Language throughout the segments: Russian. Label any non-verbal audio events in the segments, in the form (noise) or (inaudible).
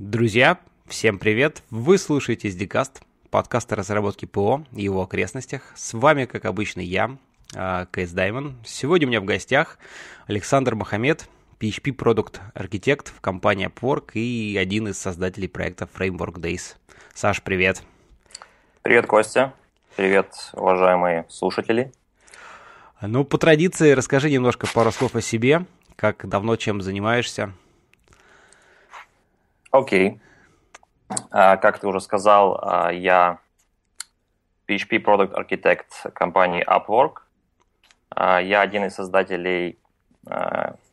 Друзья, всем привет! Вы слушаете SDCast, подкаст о разработке ПО и его окрестностях. С вами, как обычно, я, а, Кейс Даймон. Сегодня у меня в гостях Александр Махамед, PHP продукт архитект в компании Upwork и один из создателей проекта Framework Days. Саш, привет! Привет, Костя! Привет, уважаемые слушатели! Ну, по традиции, расскажи немножко пару слов о себе, как давно чем занимаешься – Окей. Okay. А, uh, как ты уже сказал, uh, я PHP Product Architect компании Upwork. Uh, я один из создателей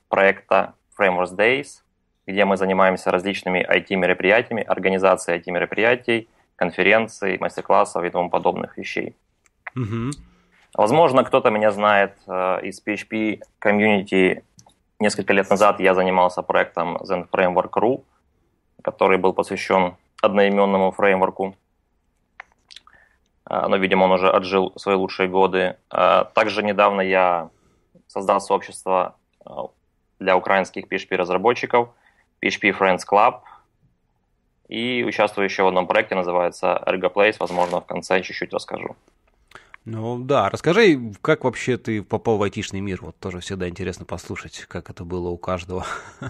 проекта Frameworks Days, где мы занимаемся различными IT-мероприятиями, организацией IT-мероприятий, конференций, мастер-классов и тому подобных вещей. Mm-hmm. Возможно, кто-то меня знает из PHP комьюнити. Несколько лет назад я занимался проектом Zen Framework.ru, который был посвящен одноименному фреймворку. А, но, видимо, он уже отжил свои лучшие годы. А, также недавно я создал сообщество а, для украинских PHP-разработчиков PHP Friends Club. И участвую еще в одном проекте, называется ErgoPlace. Возможно, в конце чуть-чуть расскажу. Ну да, расскажи, как вообще ты попал в айтишный мир? Вот тоже всегда интересно послушать, как это было у каждого. (laughs)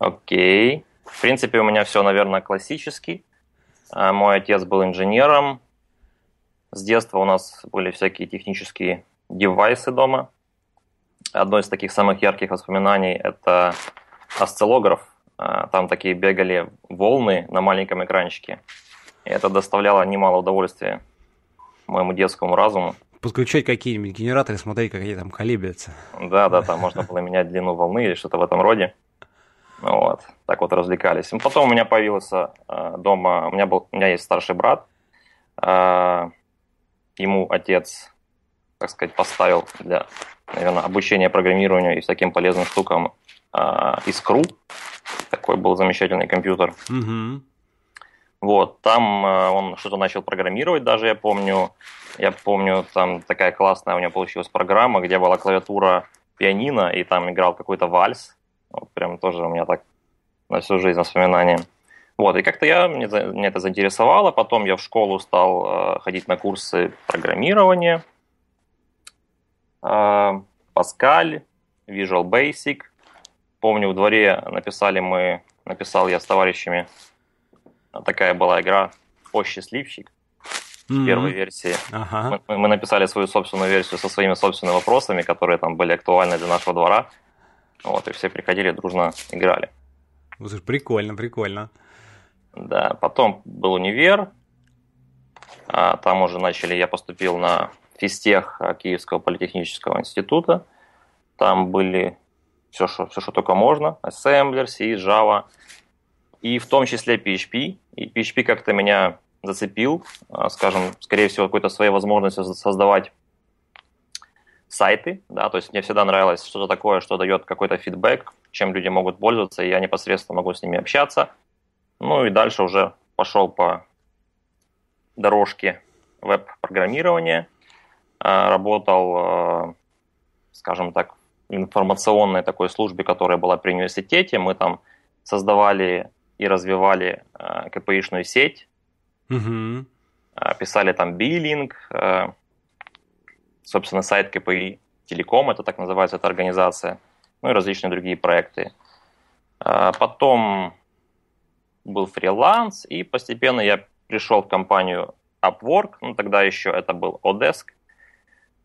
Окей. В принципе, у меня все, наверное, классический. А, мой отец был инженером. С детства у нас были всякие технические девайсы дома. Одно из таких самых ярких воспоминаний – это осциллограф. А, там такие бегали волны на маленьком экранчике. И это доставляло немало удовольствия моему детскому разуму. Подключать какие-нибудь генераторы, смотреть, как они там колеблятся. Да, да, там можно было менять длину волны или что-то в этом роде. Вот. Так вот развлекались. Ну, потом у меня появился э, дома, у меня, был, у меня есть старший брат, э, ему отец, так сказать, поставил для, наверное, обучения программированию и всяким полезным штукам э, искру. Такой был замечательный компьютер. Угу. Вот, там э, он что-то начал программировать даже, я помню. Я помню, там такая классная у меня получилась программа, где была клавиатура пианино, и там играл какой-то вальс вот прям тоже у меня так на всю жизнь воспоминания. Вот, и как-то я, мне, это заинтересовало. Потом я в школу стал э, ходить на курсы программирования. Э, Visual Basic. Помню, в дворе написали мы, написал я с товарищами, такая была игра «О, счастливчик» mm-hmm. первой версии. Ага. Мы, мы написали свою собственную версию со своими собственными вопросами, которые там были актуальны для нашего двора. Вот, и все приходили, дружно играли. Ну, слушай, прикольно, прикольно. Да, потом был универ, а там уже начали, я поступил на физтех Киевского политехнического института, там были все, что, все, что только можно, ассемблер, C, Java, и в том числе PHP, и PHP как-то меня зацепил, а, скажем, скорее всего, какой-то своей возможностью создавать сайты, да, то есть мне всегда нравилось что-то такое, что дает какой-то фидбэк, чем люди могут пользоваться, и я непосредственно могу с ними общаться. Ну и дальше уже пошел по дорожке веб-программирования, э, работал, э, скажем так, в информационной такой службе, которая была при университете. Мы там создавали и развивали э, КПИшную сеть, угу. писали там биллинг, собственно, сайт КПИ Телеком, это так называется эта организация, ну и различные другие проекты. А потом был фриланс, и постепенно я пришел в компанию Upwork, ну тогда еще это был Odesk.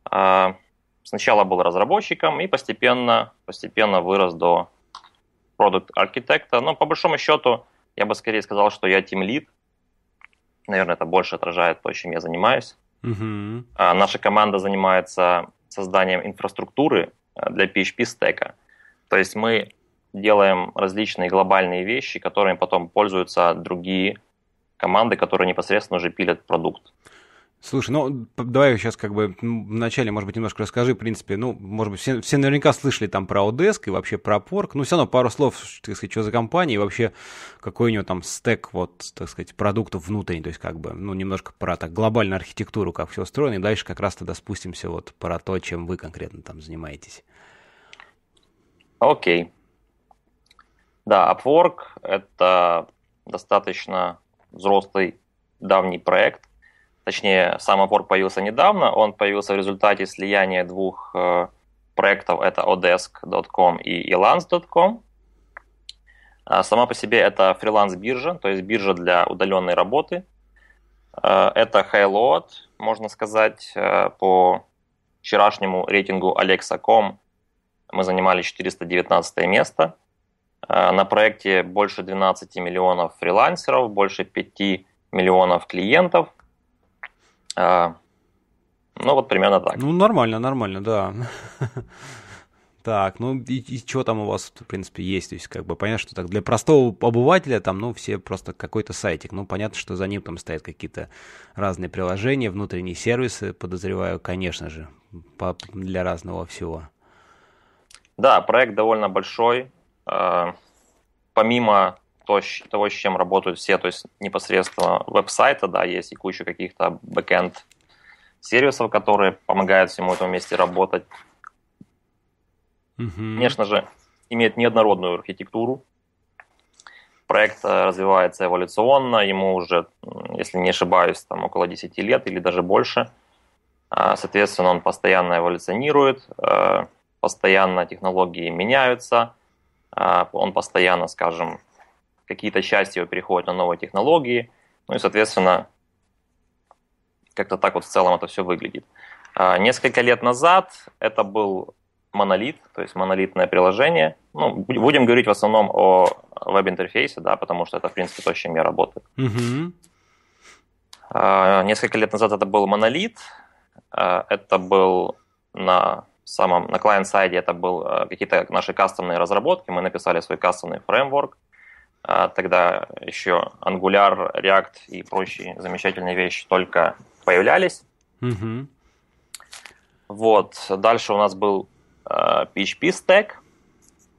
А сначала был разработчиком и постепенно, постепенно вырос до продукт архитекта. Но по большому счету я бы скорее сказал, что я team lead Наверное, это больше отражает то, чем я занимаюсь. Угу. наша команда занимается созданием инфраструктуры э, для PHP стека. То есть мы делаем различные глобальные вещи, которыми потом пользуются другие команды, которые непосредственно уже пилят продукт. Слушай, ну давай сейчас как бы вначале, может быть, немножко расскажи, в принципе, ну, может быть, все, все наверняка слышали там про Одеск и вообще про Порк, ну, все равно пару слов, так сказать, что за компания и вообще какой у него там стек, вот, так сказать, продуктов внутренний, то есть как бы, ну, немножко про так глобальную архитектуру, как все устроено, и дальше как раз тогда спустимся вот про то, чем вы конкретно там занимаетесь. Окей. Okay. Да, Upwork — это достаточно взрослый давний проект — точнее, сам опор появился недавно, он появился в результате слияния двух э, проектов, это odesk.com и elance.com. А сама по себе это фриланс-биржа, то есть биржа для удаленной работы. Э, это Highload, можно сказать, э, по вчерашнему рейтингу Alexa.com мы занимали 419 место. Э, на проекте больше 12 миллионов фрилансеров, больше 5 миллионов клиентов – а, ну, вот примерно так. Ну, нормально, нормально, да. Так, ну и, и что там у вас, в принципе, есть? То есть, как бы понятно, что так для простого обывателя там, ну, все просто какой-то сайтик. Ну, понятно, что за ним там стоят какие-то разные приложения, внутренние сервисы, подозреваю, конечно же, по, для разного всего. Да, проект довольно большой. А, помимо то, того, с чем работают все, то есть непосредственно веб-сайта, да, есть и куча каких-то бэкенд сервисов, которые помогают всему этому вместе работать. Угу. Конечно же, имеет неоднородную архитектуру. Проект э, развивается эволюционно, ему уже, если не ошибаюсь, там около 10 лет или даже больше. А, соответственно, он постоянно эволюционирует, э, постоянно технологии меняются, а, он постоянно, скажем, какие-то части его переходят на новые технологии, ну и, соответственно, как-то так вот в целом это все выглядит. А, несколько лет назад это был монолит, то есть монолитное приложение. Ну, будем говорить в основном о веб-интерфейсе, да, потому что это, в принципе, то, с чем я работаю. Угу. Несколько лет назад это был монолит, а, это был на самом, на клиент-сайде это был какие-то наши кастомные разработки, мы написали свой кастомный фреймворк, а тогда еще Angular, React и прочие замечательные вещи только появлялись. Угу. Вот. Дальше у нас был э, PHP стек,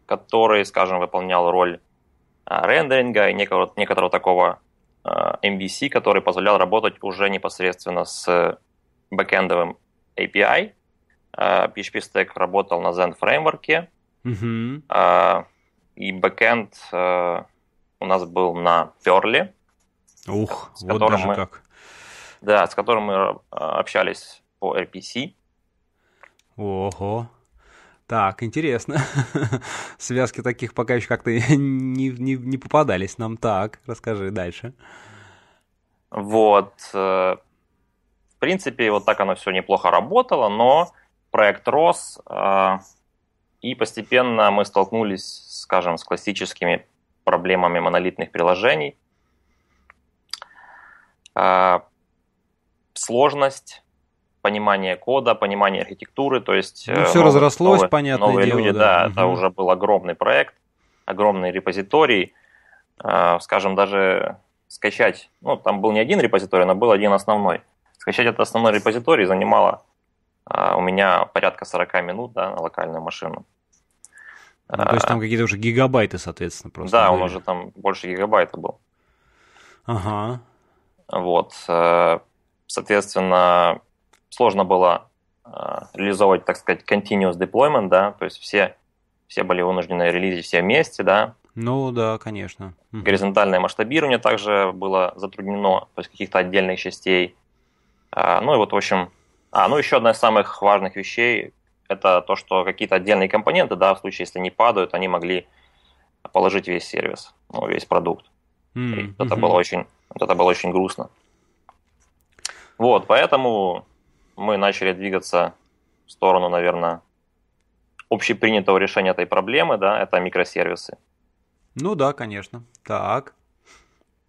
который, скажем, выполнял роль э, рендеринга и некого, некоторого такого э, MVC, который позволял работать уже непосредственно с бэкэндовым API. Э, PHP стек работал на Zen фреймворке. Угу. Э, и бэкэнд э, у нас был на Перли. Ух, с вот даже мы, как. Да, с которым мы а, общались по RPC. Ого. Так, интересно. (laughs) Связки таких пока еще как-то не, не, не попадались нам. Так, расскажи дальше. Вот. Э, в принципе, вот так оно все неплохо работало, но проект рос, а, и постепенно мы столкнулись, скажем, с классическими проблемами монолитных приложений. А, сложность, понимания кода, понимания архитектуры, то есть... Ну, э, все новые, разрослось, понятно, новые дело, люди, да, да угу. это уже был огромный проект, огромный репозиторий, а, скажем, даже скачать, ну, там был не один репозиторий, но был один основной. Скачать этот основной репозиторий занимало а, у меня порядка 40 минут да, на локальную машину. Ну, то есть там какие-то уже гигабайты, соответственно, просто. Да, были. он уже там больше гигабайта был. Ага. Вот. Э, соответственно, сложно было э, реализовывать, так сказать, continuous deployment, да, то есть все, все были вынуждены релизить все вместе, да. Ну да, конечно. Горизонтальное масштабирование также было затруднено, то есть каких-то отдельных частей. А, ну и вот, в общем, а, ну еще одна из самых важных вещей, это то, что какие-то отдельные компоненты, да, в случае, если они падают, они могли положить весь сервис, ну, весь продукт. Mm-hmm. И это, mm-hmm. было очень, это было очень грустно. Вот, поэтому мы начали двигаться в сторону, наверное, общепринятого решения этой проблемы, да, это микросервисы. Ну да, конечно. Так.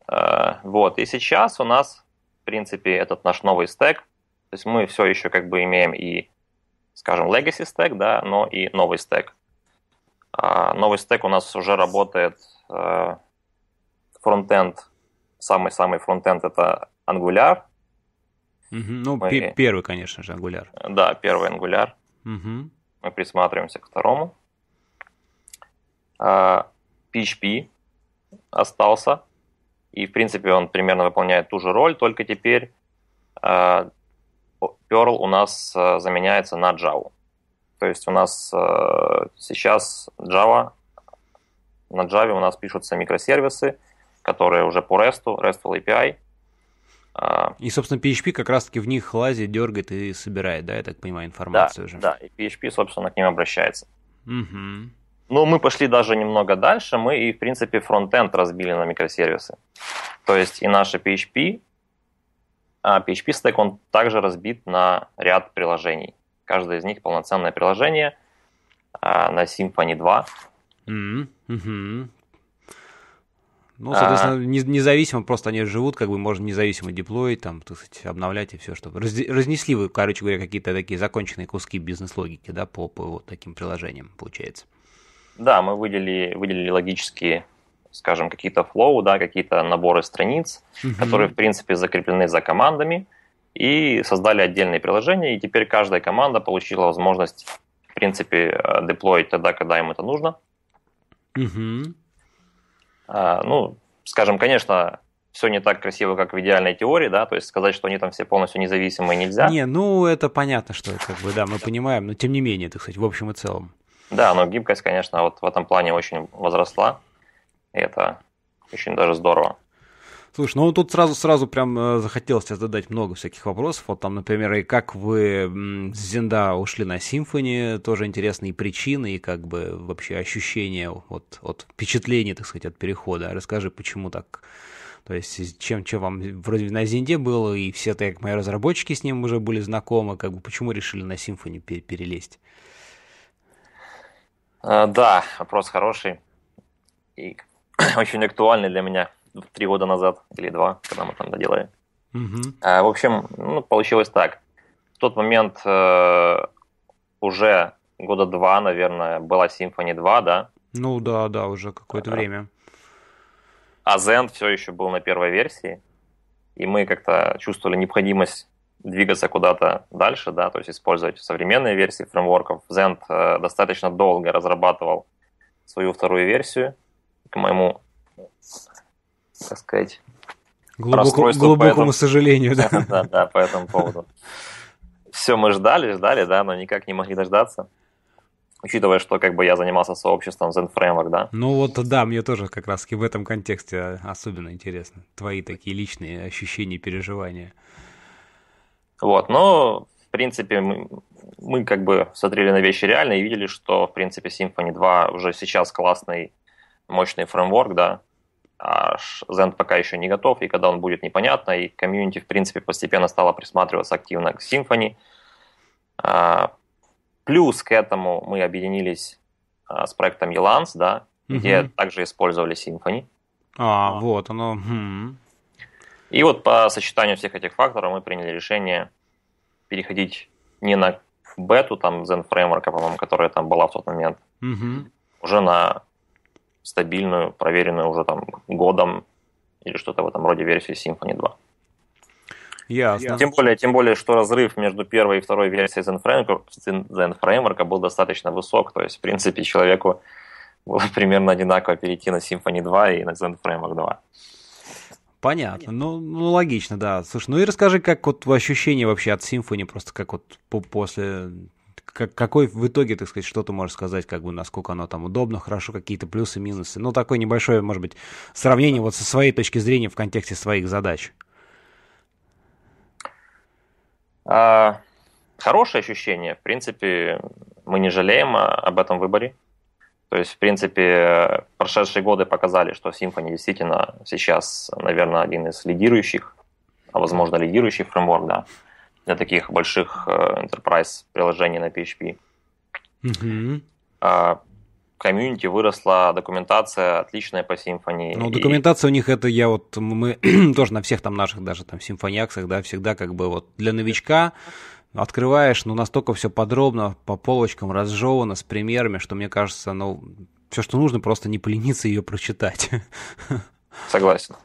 Э, вот, и сейчас у нас, в принципе, этот наш новый стек, то есть мы все еще как бы имеем и скажем, legacy стек, да, но и новый стек. А, новый стек у нас уже работает э, фронтенд, самый-самый фронтенд это Angular. Угу, ну, Мы... первый, конечно же, Angular. Да, первый Angular. Угу. Мы присматриваемся к второму. А, PHP остался. И, в принципе, он примерно выполняет ту же роль, только теперь а, Perl у нас э, заменяется на Java. То есть у нас э, сейчас Java, на Java у нас пишутся микросервисы, которые уже по REST, RESTful API. А, и, собственно, PHP как раз-таки в них лазит, дергает и собирает, да, я так понимаю, информацию да, уже. Да, и PHP, собственно, к ним обращается. Угу. Ну, мы пошли даже немного дальше, мы и, в принципе, фронтенд разбили на микросервисы. То есть и наши PHP PHP а стек, он также разбит на ряд приложений. Каждое из них полноценное приложение а, на Symfony 2. Mm-hmm. Ну, а. соответственно, а... независимо, просто они живут, как бы можно независимо деплоить, там, так сказать, обновлять и все, что Раз... разнесли вы, короче говоря, какие-то такие законченные куски бизнес-логики, да, по, по вот таким приложениям, получается. Да, мы выделили, выделили логические скажем, какие-то флоу, да, какие-то наборы страниц, угу. которые, в принципе, закреплены за командами, и создали отдельные приложения, и теперь каждая команда получила возможность, в принципе, э, деплоить тогда, когда им это нужно. Угу. А, ну, скажем, конечно, все не так красиво, как в идеальной теории, да, то есть сказать, что они там все полностью независимые нельзя. Не, ну это понятно, что как бы, да, мы понимаем, но тем не менее, так сказать, в общем и целом. Да, но гибкость, конечно, вот в этом плане очень возросла. И это очень даже здорово. Слушай, ну тут сразу сразу прям э, захотелось задать много всяких вопросов. Вот там, например, и как вы с Зинда ушли на Симфони, тоже интересные причины и как бы вообще ощущения вот, от впечатлений, так сказать, от перехода. А расскажи, почему так то есть, чем, чем вам вроде на Зинде было, и все так мои разработчики с ним уже были знакомы, как бы почему решили на Симфони перелезть? Э, да, вопрос хороший. И (clears throat) очень актуальный для меня три года назад или два, когда мы там доделали. Угу. А, в общем, ну, получилось так. В тот момент э, уже года два, наверное, была Symfony 2, да? Ну да, да, уже какое-то а, время. А Zen все еще был на первой версии, и мы как-то чувствовали необходимость двигаться куда-то дальше, да, то есть использовать современные версии фреймворков. Zend э, достаточно долго разрабатывал свою вторую версию, к моему, так сказать, Глубоку, глубокому по этому... сожалению, да. (laughs) да, да, по этому поводу. Все, мы ждали, ждали, да, но никак не могли дождаться. Учитывая, что как бы я занимался сообществом Zen Framework, да. Ну вот, да, мне тоже как раз в этом контексте а, особенно интересно. Твои такие личные ощущения, переживания. Вот, но в принципе, мы, мы как бы смотрели на вещи реально и видели, что, в принципе, Symfony 2 уже сейчас классный мощный фреймворк, да, а Zend пока еще не готов, и когда он будет, непонятно, и комьюнити, в принципе, постепенно стало присматриваться активно к Symfony. А, плюс к этому мы объединились а, с проектом Elance, да, угу. где также использовали Symfony. А, вот оно. Хм. И вот по сочетанию всех этих факторов мы приняли решение переходить не на бету, там, Zen Framework, а, по-моему, которая там была в тот момент, угу. уже на стабильную, проверенную уже там годом или что-то в этом роде версии Symfony 2. Ясно. Тем более, тем более, что разрыв между первой и второй версией Zen Framework, Zen Framework был достаточно высок. То есть, в принципе, человеку было (laughs) примерно одинаково перейти на Symfony 2 и на Zen Framework 2. Понятно, ну, ну логично, да. Слушай, ну и расскажи, как вот ощущение вообще от Symfony, просто как вот по после как, какой в итоге, так сказать, что ты можешь сказать, как бы, насколько оно там удобно, хорошо, какие-то плюсы, минусы. Ну, такое небольшое, может быть, сравнение вот со своей точки зрения в контексте своих задач. А, хорошее ощущение. В принципе, мы не жалеем а, об этом выборе. То есть, в принципе, прошедшие годы показали, что Symfony действительно сейчас, наверное, один из лидирующих, а возможно, лидирующий фреймворк, да, для таких больших э, enterprise приложений на PHP. Угу. А, комьюнити выросла, документация отличная по симфонии. Ну, документация и... у них это я вот, мы (clears throat) тоже на всех там наших даже там симфониаксах, да, всегда как бы вот для новичка открываешь, ну, настолько все подробно, по полочкам разжевано, с примерами, что мне кажется, ну, все, что нужно, просто не полениться ее прочитать. (laughs) Согласен.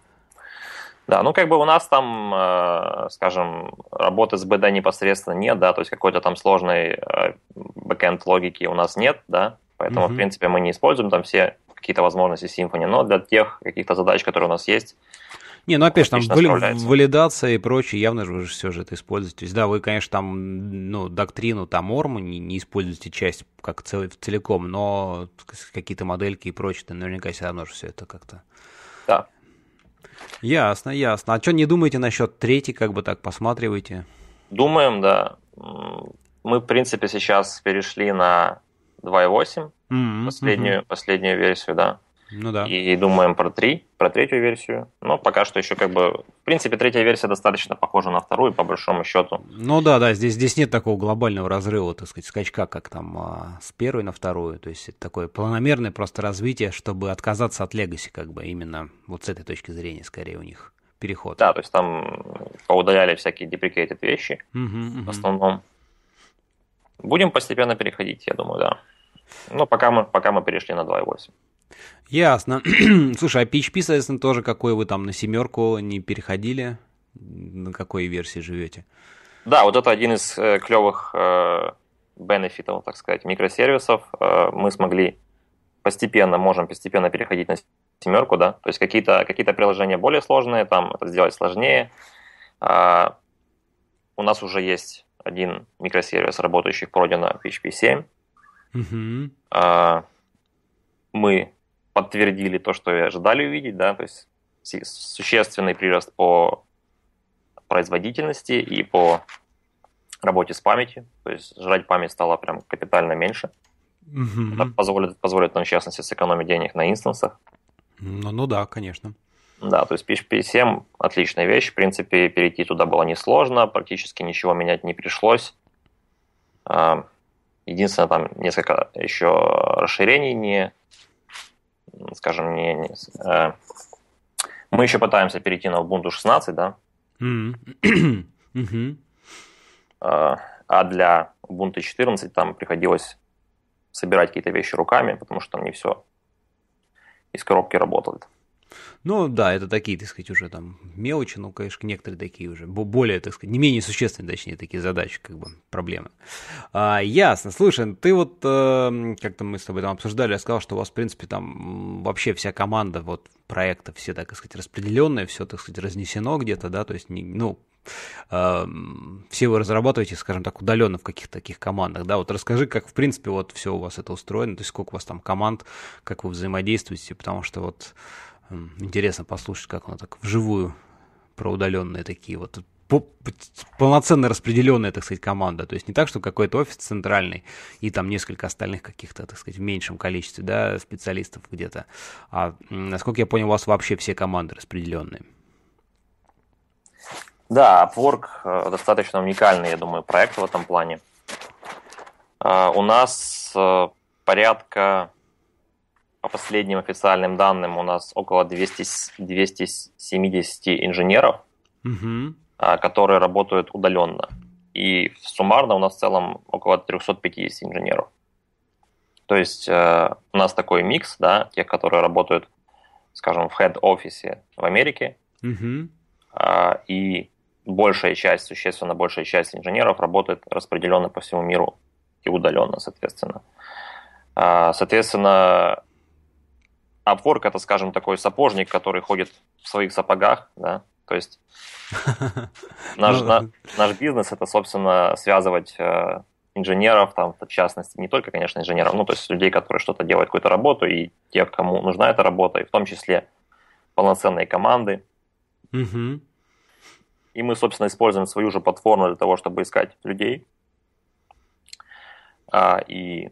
Да, ну как бы у нас там, э, скажем, работы с BD непосредственно нет, да, то есть какой-то там сложной э, бэкенд логики у нас нет, да, поэтому, mm-hmm. в принципе, мы не используем там все какие-то возможности Symfony, но для тех каких-то задач, которые у нас есть, не, ну опять же, там вали, валидация и прочее, явно же вы же все же это используете. То есть, да, вы, конечно, там, ну, доктрину, там, орму не, не используете часть как цел, целиком, но какие-то модельки и прочее, ты наверняка все равно же все это как-то да. Ясно, ясно. А что не думаете насчет третьей, как бы так посматриваете? Думаем, да. Мы, в принципе, сейчас перешли на 2.8, mm-hmm. последнюю, последнюю версию, да. Ну да. И думаем про три, про третью версию. Но пока что еще как бы... В принципе, третья версия достаточно похожа на вторую, по большому счету. Ну да, да, здесь, здесь нет такого глобального разрыва, так сказать, скачка, как там а, с первой на вторую. То есть это такое планомерное просто развитие, чтобы отказаться от легаси, как бы именно вот с этой точки зрения скорее у них переход. Да, то есть там поудаляли всякие deprecated вещи угу, угу. в основном. Будем постепенно переходить, я думаю, да. Но пока мы, пока мы перешли на 2.8. Ясно. (clears throat) Слушай, а PHP, соответственно, тоже какой вы там на семерку не переходили? На какой версии живете? Да, вот это один из э, клевых э, бенефитов, так сказать, микросервисов. Э, мы смогли постепенно, можем постепенно переходить на семерку, да, то есть какие-то какие приложения более сложные, там это сделать сложнее. А, у нас уже есть один микросервис, работающий в проде PHP 7. Угу. А, мы подтвердили то, что ожидали увидеть, да, то есть существенный прирост по производительности и по работе с памятью, то есть жрать память стало прям капитально меньше. Mm-hmm. Это позволит, позволит нам, ну, в частности, сэкономить денег на инстансах. Ну, ну да, конечно. Да, то есть PHP 7 – отличная вещь. В принципе, перейти туда было несложно, практически ничего менять не пришлось. Эм, единственное, там несколько еще расширений не скажем, не, не э, мы еще пытаемся перейти на Ubuntu 16, да? (clears throat) Э, а для Ubuntu 14 там приходилось собирать какие-то вещи руками, потому что там не все из коробки работает. Ну да, это такие, так сказать, уже там мелочи, но, ну, конечно, некоторые такие уже более, так сказать, не менее существенные, точнее, такие задачи, как бы, проблемы. А, ясно. Слушай, ты вот, э, как-то мы с тобой там обсуждали, я сказал, что у вас, в принципе, там вообще вся команда вот проекта, все, так сказать, распределенные, все, так сказать, разнесено где-то, да, то есть, ну, эм, все вы разрабатываете, скажем так, удаленно в каких-то таких командах, да, вот расскажи, как, в принципе, вот все у вас это устроено, то есть сколько у вас там команд, как вы взаимодействуете, потому что вот Интересно послушать, как оно так вживую про удаленные такие вот полноценно распределенная, так сказать, команда. То есть не так, что какой-то офис центральный и там несколько остальных каких-то, так сказать, в меньшем количестве, да, специалистов где-то. А насколько я понял, у вас вообще все команды распределенные. Да, Upwork э, достаточно уникальный, я думаю, проект в этом плане. А, у нас э, порядка по последним официальным данным у нас около 200, 270 инженеров, угу. которые работают удаленно. И суммарно у нас в целом около 350 инженеров. То есть э, у нас такой микс, да, тех, которые работают, скажем, в хед-офисе в Америке, угу. э, и большая часть, существенно большая часть инженеров работает распределенно по всему миру и удаленно, соответственно. Э, соответственно, а это, скажем, такой сапожник, который ходит в своих сапогах, да, то есть (laughs) наш, ну на, наш бизнес это, собственно, связывать э, инженеров, там, в частности, не только, конечно, инженеров, ну, то есть людей, которые что-то делают, какую-то работу, и тех, кому нужна эта работа, и в том числе полноценные команды. И мы, собственно, используем свою же платформу для того, чтобы искать людей. А, и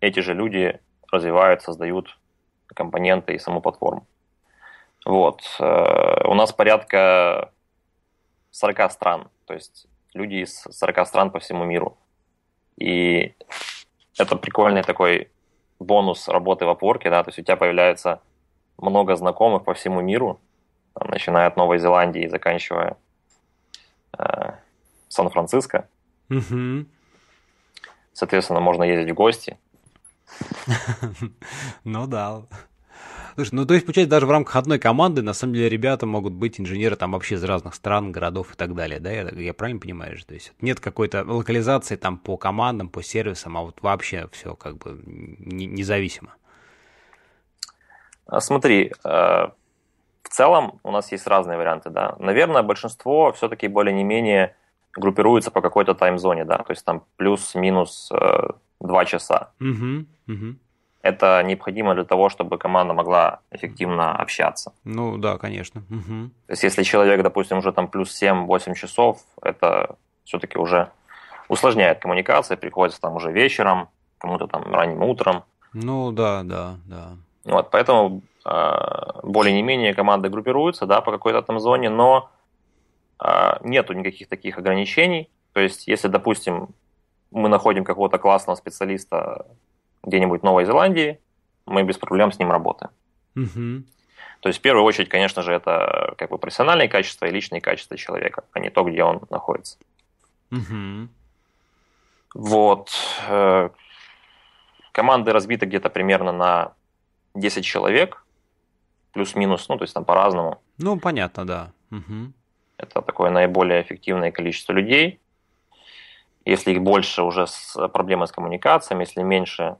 эти же люди развивают, создают компоненты и саму платформу. Вот. Э, у нас порядка 40 стран, то есть люди из 40 стран по всему миру. И это прикольный такой бонус работы в опорке, да, то есть у тебя появляется много знакомых по всему миру, там, начиная от Новой Зеландии и заканчивая э, Сан-Франциско. Угу. Соответственно, можно ездить в гости. (laughs) Ну да. Слушай, ну то есть, получается, даже в рамках одной команды, на самом деле, ребята могут быть инженеры там вообще из разных стран, городов и так далее, да? Я, я правильно понимаю? то есть нет какой-то локализации там по командам, по сервисам, а вот вообще все как бы независимо. А, смотри, а, в целом у нас есть разные варианты, да. Наверное, большинство все-таки более не менее группируется по какой-то таймзоне, да, то есть там плюс-минус э, 2 часа. Угу, угу. Это необходимо для того, чтобы команда могла эффективно общаться. Ну да, конечно. Угу. То есть если человек, допустим, уже там плюс 7-8 часов, это все-таки уже усложняет коммуникации, приходится там уже вечером, кому-то там ранним утром. Ну да, да, да. Вот, поэтому э, более менее команды группируются, да, по какой-то там зоне, но э, нету никаких таких ограничений. То есть, если, допустим, мы находим какого-то классного специалиста где-нибудь в Новой Зеландии, мы без проблем с ним работаем. Угу. То есть в первую очередь, конечно же, это как бы профессиональные качества и личные качества человека, а не то, где он находится. Угу. Вот. Э, команды разбиты где-то примерно на 10 человек, плюс-минус, ну, то есть там по-разному. Ну, понятно, да. Угу. Это такое наиболее эффективное количество людей. Если их больше, уже с проблемы с коммуникациями, если меньше,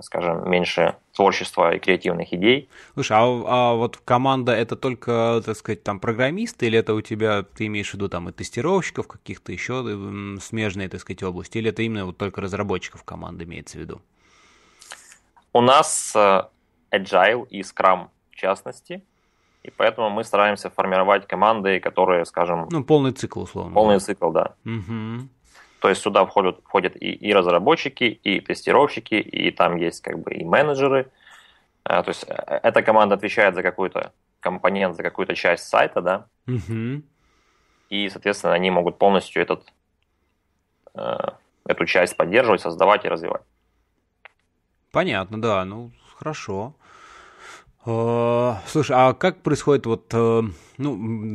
скажем, меньше творчества и креативных идей. Слушай, а, а вот команда это только, так сказать, там программисты, или это у тебя, ты имеешь в виду там и тестировщиков каких-то еще э, смежные, так сказать, области, или это именно вот только разработчиков команды имеется в виду? У нас э, Agile и Scrum в частности, и поэтому мы стараемся формировать команды, которые, скажем... Ну, полный цикл, условно. Полный да. цикл, да. Угу. То есть сюда входят, входят и, и разработчики, и тестировщики, и там есть как бы и менеджеры. А, то есть э, эта команда отвечает за какой-то компонент, за какую-то часть сайта, да. Угу. И, соответственно, они могут полностью этот, э, эту часть поддерживать, создавать и развивать. Понятно, да, ну хорошо. Э, слушай, а как происходит вот, ну,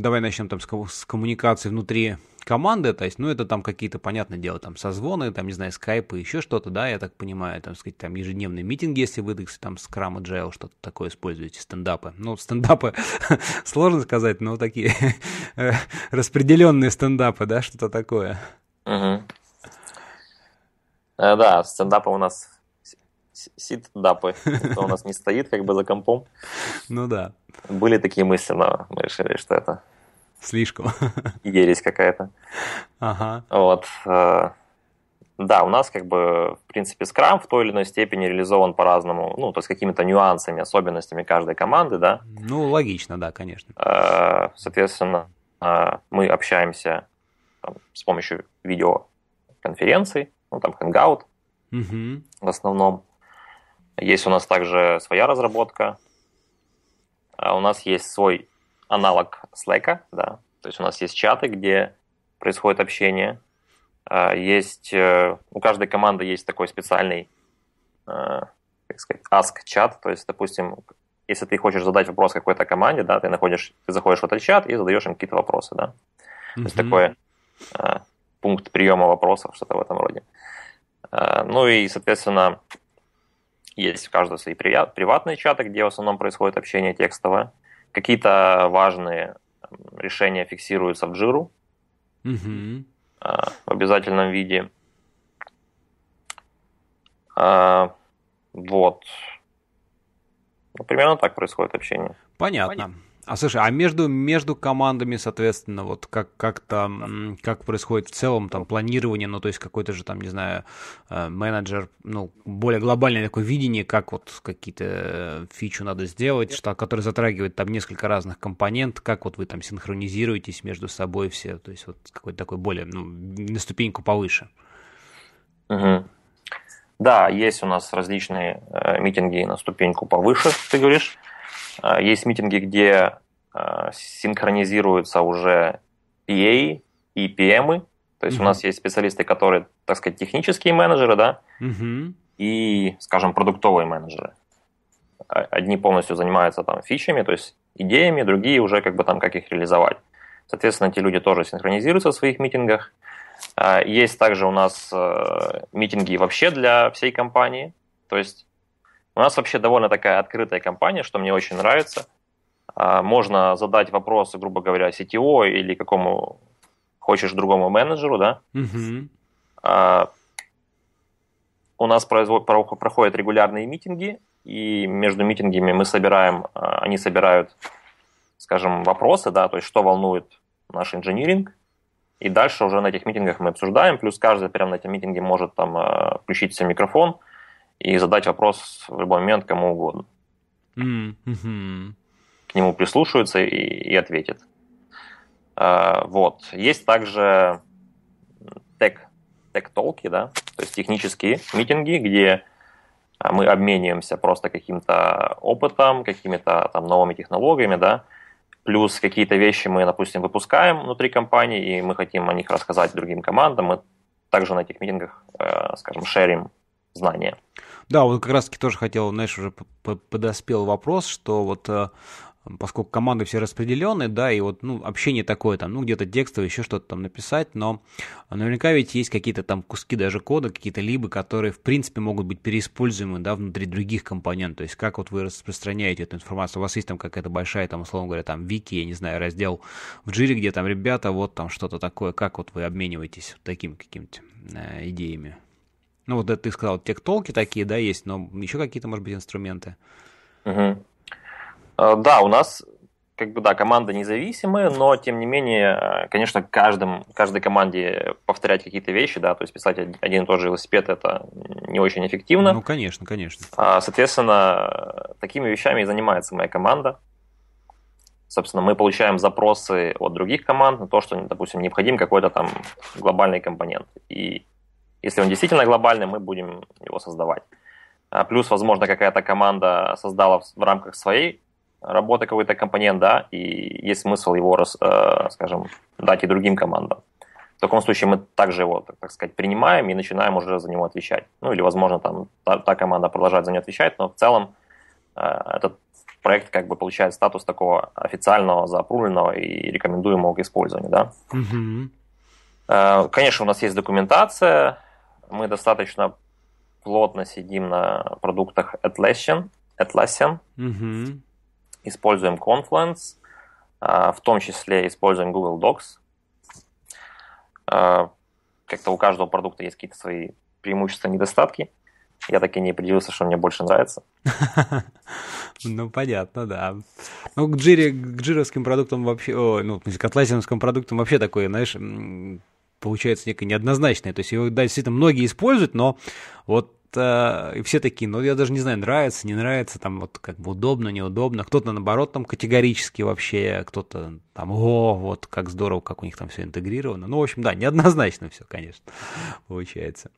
давай начнем там с коммуникации внутри команды, то есть, ну, это там какие-то, понятное дело, там созвоны, там, не знаю, скайпы, еще что-то, да, я так понимаю, там, сказать, там ежедневные митинги, если вы, там, скрам, agile, что-то такое используете, стендапы. Ну, стендапы (laughs) сложно сказать, но такие (laughs) распределенные стендапы, да, что-то такое. Угу. да, стендапы у нас сит-дапы. Кто у нас не стоит как бы за компом. (laughs) Ну да. Были такие мысли, но мы решили, что это Слишком. (laughs) Ересь какая-то. Ага. Вот. Э, да, у нас как бы, в принципе, скрам в той или иной степени реализован по-разному, ну, то есть какими-то нюансами, особенностями каждой команды, да. Ну, логично, да, конечно. Э, соответственно, э, мы общаемся с помощью видеоконференций, ну, там, Hangout угу. в основном. Есть у нас также своя разработка, а у нас есть свой аналог Slack, да. То есть у нас есть чаты, где происходит общение. А, есть, э, у каждой команды есть такой специальный, э, как сказать, ask-чат. То есть, допустим, если ты хочешь задать вопрос какой-то команде, да, ты находишь, ты заходишь в этот чат и задаешь им какие-то вопросы, да. Mm-hmm. То есть такое а, пункт приема вопросов, что-то в этом роде. А, ну и, соответственно, есть в каждом свои приватные чаты, где в основном происходит общение текстовое какие-то важные решения фиксируются в жиру угу. в обязательном виде. А, вот. Ну, примерно так происходит общение. Понятно. Понятно. А слушай, а между, между командами, соответственно, вот как, как там, как происходит в целом там планирование, ну, то есть какой-то же там, не знаю, э, менеджер, ну, более глобальное такое видение, как вот какие-то э, фичу надо сделать, что, который затрагивает там несколько разных компонент, как вот вы там синхронизируетесь между собой все, то есть вот какой-то такой более, ну, на ступеньку повыше. Угу. Да, есть у нас различные э, митинги на ступеньку повыше, ты говоришь. А, есть митинги, где а, синхронизируются уже PA и PM. То есть угу. у нас есть специалисты, которые, так сказать, технические менеджеры, да, угу. и, скажем, продуктовые менеджеры. А, одни полностью занимаются там фичами, то есть идеями, другие уже как бы там как их реализовать. Соответственно, эти люди тоже синхронизируются в своих митингах. Есть также у нас э, митинги вообще для всей компании. То есть у нас вообще довольно такая открытая компания, что мне очень нравится. А, можно задать вопросы, грубо говоря, CTO или какому хочешь другому менеджеру, да. А, у нас производ... проходят регулярные митинги, и между митингами мы собираем, а, они собирают, скажем, вопросы, да, то есть что волнует наш инжиниринг, и дальше уже на этих митингах мы обсуждаем, плюс каждый прямо на этом митинге может там включить себе микрофон, и задать вопрос в любой момент кому угодно. Mm-hmm. К нему прислушаются и, и ответит. А, вот. Есть также тег, тег-толки, да, то есть технические митинги, где мы обмениваемся просто каким-то опытом, какими-то там новыми технологиями, да, плюс какие-то вещи мы, допустим, выпускаем внутри компании, и мы хотим о них рассказать другим командам, мы также на этих митингах, э, скажем, шерим знания. Да, вот как раз-таки тоже хотел, знаешь, уже подоспел вопрос, что вот э, поскольку команды все распределены, да, и вот, ну, общение такое там, ну, где-то текстовое, еще что-то там написать, но наверняка ведь есть какие-то там куски даже кода, какие-то либы, которые, в принципе, могут быть переиспользуемы, да, внутри других компонент, то есть как вот вы распространяете эту информацию, у вас есть там какая-то большая, там, условно говоря, там, вики, я не знаю, раздел в джире, где там, ребята, вот там что-то такое, как вот вы обмениваетесь вот такими какими-то э, идеями? Ну, вот это ты сказал, тектолки такие, да, есть, но еще какие-то, может быть, инструменты. Угу. Да, у нас как бы, да, команда независимая, но, тем не менее, э, конечно, каждым, каждой команде повторять какие-то вещи, да, то есть писать один и тот же велосипед, это не очень эффективно. Ну, конечно, конечно. А, соответственно, такими вещами и занимается моя команда. Собственно, мы получаем запросы от других команд на то, что, допустим, необходим какой-то там глобальный компонент. И если он действительно глобальный, мы будем его создавать. А, плюс, возможно, какая-то команда создала в рамках своей работы какой-то компонент, да, и есть смысл его, э, скажем, дать и другим командам. В таком случае мы также его, так, сказать, принимаем и начинаем уже за него отвечать. Ну или, возможно, там та, та команда продолжает за него отвечать, но в целом э, этот проект как бы получает статус такого официального, заапруленного и рекомендуемого к использованию, да. Угу. Конечно, у нас есть документация, мы достаточно плотно сидим на продуктах Atlassian, Atlassian угу. используем Confluence, а, в том числе используем Google Docs. А, как-то у каждого продукта есть какие-то свои преимущества, недостатки. Я так и не определился, что мне больше нравится. (laughs) Ну, понятно, да. Ну, к, джире, к джировским продуктам вообще, ну, к атласиновским продуктам вообще такое, знаешь, получается некое неоднозначное. То есть его да, действительно многие используют, но вот э, и все такие, ну я даже не знаю, нравится, не нравится, там вот как бы удобно, неудобно. Кто-то наоборот там категорически вообще, кто-то там, о, вот как здорово, как у них там все интегрировано. Ну, в общем, да, неоднозначно все, конечно, (laughs) получается.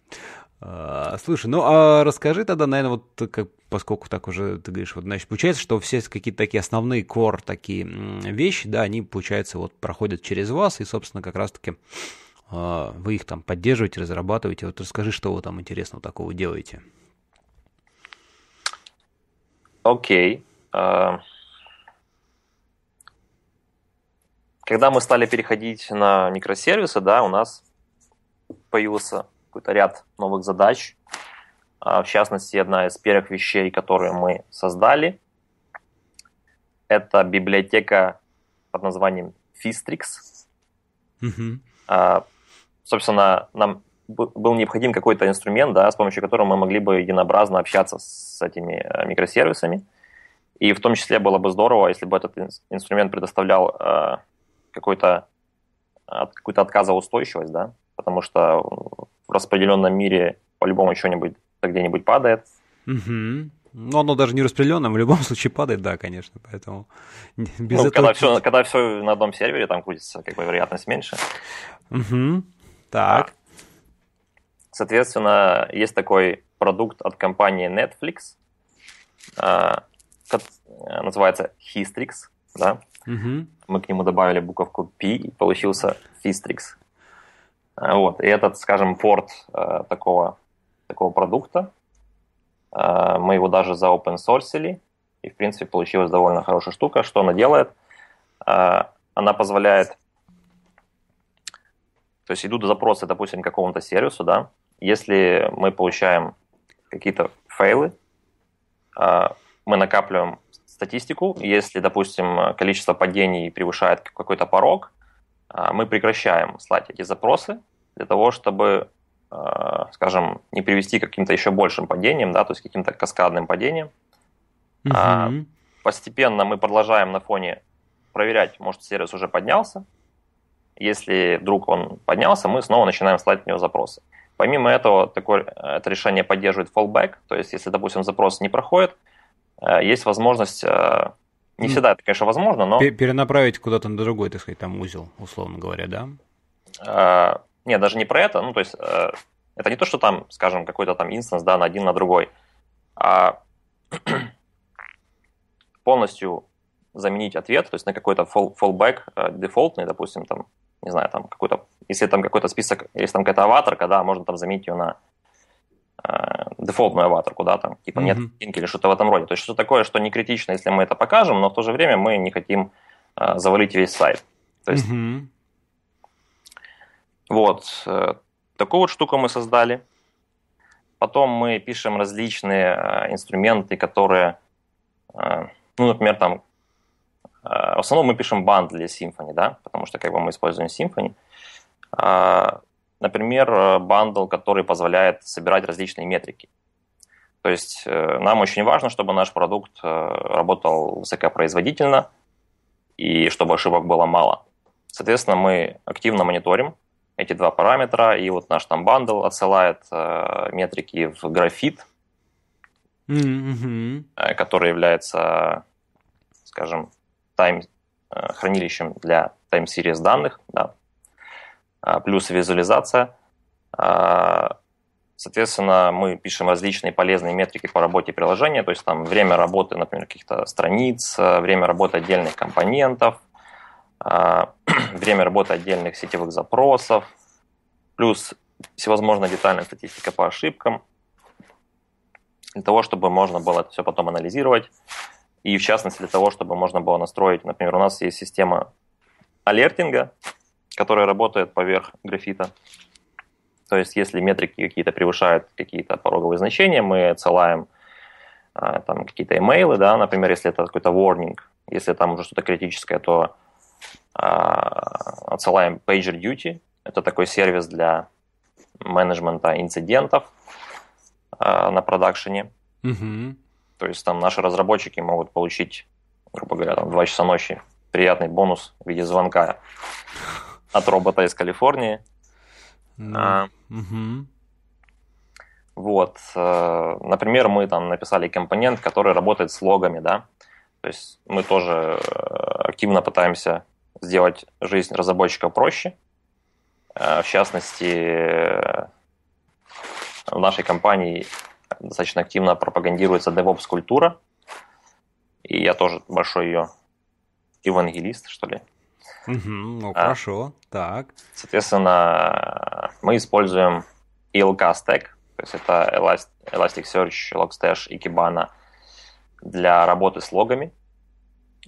А, слушай, ну а расскажи тогда, наверное, вот как, поскольку так уже ты говоришь, вот значит, получается, что все какие-то такие основные core такие вещи, да, они, получается, вот проходят через вас, и, собственно, как раз-таки а, вы их там поддерживаете, разрабатываете. Вот расскажи, что вы там интересного такого делаете. Окей. Okay. А, uh... Когда мы стали переходить на микросервисы, да, у нас появился какой-то ряд новых задач. А, в частности, одна из первых вещей, которые мы создали, это библиотека под названием Fistrix. Угу собственно, нам был необходим какой-то инструмент, да, с помощью которого мы могли бы единообразно общаться с этими э, микросервисами. И в том числе было бы здорово, если бы этот инструмент предоставлял э, какую то э, какую-то отказоустойчивость, да, потому что в распределенном мире по-любому что-нибудь где-нибудь падает. Угу. Ну, Но оно даже не распределенное, в любом случае падает, да, конечно, поэтому (laughs) без ну, этого... когда, все, когда все на одном сервере там крутится, как бы вероятность меньше. Угу. Так. Соответственно, есть такой продукт от компании Netflix, э, э, называется Histrix, да? Угу. Мы к нему добавили буковку P, и получился Histrix. Э, вот, и этот, скажем, форт такого, такого продукта, мы его даже за open source и, в принципе, получилась довольно хорошая штука. Что она делает? Она позволяет то есть идут запросы, допустим, к какому-то сервису, да, если мы получаем какие-то фейлы, а, мы накапливаем статистику, если, допустим, количество падений превышает какой-то порог, а, мы прекращаем слать эти запросы для того, чтобы, а, скажем, не привести к каким-то еще большим падениям, да, то есть каким-то каскадным падениям. Угу. Постепенно мы продолжаем на фоне проверять, может, сервис уже поднялся, если вдруг он поднялся, мы снова начинаем слать на него запросы. Помимо этого, такое, э, это решение поддерживает fallback, то есть если, допустим, запрос не проходит, э, есть возможность, э, не ну, всегда это, конечно, возможно, но... Перенаправить куда-то на другой, так сказать, там узел, условно говоря, да? А, нет, даже не про это, ну, то есть это не то, что там, скажем, какой-то там инстанс, да, на один, на другой, а (clears throat) полностью заменить ответ, то есть на какой-то fallback, дефолтный, допустим, там, не знаю, там какой-то, если там какой-то список, если там какая-то аватарка, да, можно там заменить ее на э, дефолтную аватарку, да, там, типа mm-hmm. нет картинки или что-то в этом роде. То есть что такое, что не критично, если мы это покажем, но в то же время мы не хотим э, завалить весь сайт. То есть, mm-hmm. вот, э, такую вот штуку мы создали. Потом мы пишем различные э, инструменты, которые, э, ну, например, там а, в основном мы пишем банд для Symfony, да, потому что как бы мы используем Symfony. А, например, э, бандл, который позволяет собирать различные метрики. То есть э, нам очень важно, чтобы наш продукт э, работал высокопроизводительно и чтобы ошибок было мало. Соответственно, мы активно мониторим эти два параметра, и вот наш там бандл отсылает метрики в графит, mm-hmm. который является, скажем, time, э, хранилищем для time series данных, да, а, плюс визуализация. А, соответственно, мы пишем различные полезные метрики по работе приложения, то есть там время работы, например, каких-то страниц, э, время работы отдельных компонентов, а, (clears throat) время работы отдельных сетевых запросов, плюс всевозможная детальная статистика по ошибкам, для того, чтобы можно было это все потом анализировать, и в частности для того, чтобы можно было настроить, например, у нас есть система алертинга, которая работает поверх графита. То есть, если метрики какие-то превышают какие-то пороговые значения, мы отсылаем а, там какие-то имейлы, да, например, если это какой-то warning, если там уже что-то критическое, то э, отсылаем Pager Duty, это такой сервис для менеджмента инцидентов э, на продакшене. Угу, то есть там наши разработчики могут получить, грубо говоря, там, 2 часа ночи приятный бонус в виде звонка от робота из Калифорнии. Ну, а, угу. Вот. Э, например, мы там написали компонент, который работает с логами, да. То есть мы тоже э, активно пытаемся сделать жизнь разработчика проще. Э, в частности, в нашей компании достаточно активно пропагандируется DevOps-культура, и я тоже большой ее евангелист, что ли. Угу, ну, а, хорошо, так. Соответственно, мы используем ELK стек, то есть это Elast- Elasticsearch, Logstash и Kibana для работы с логами,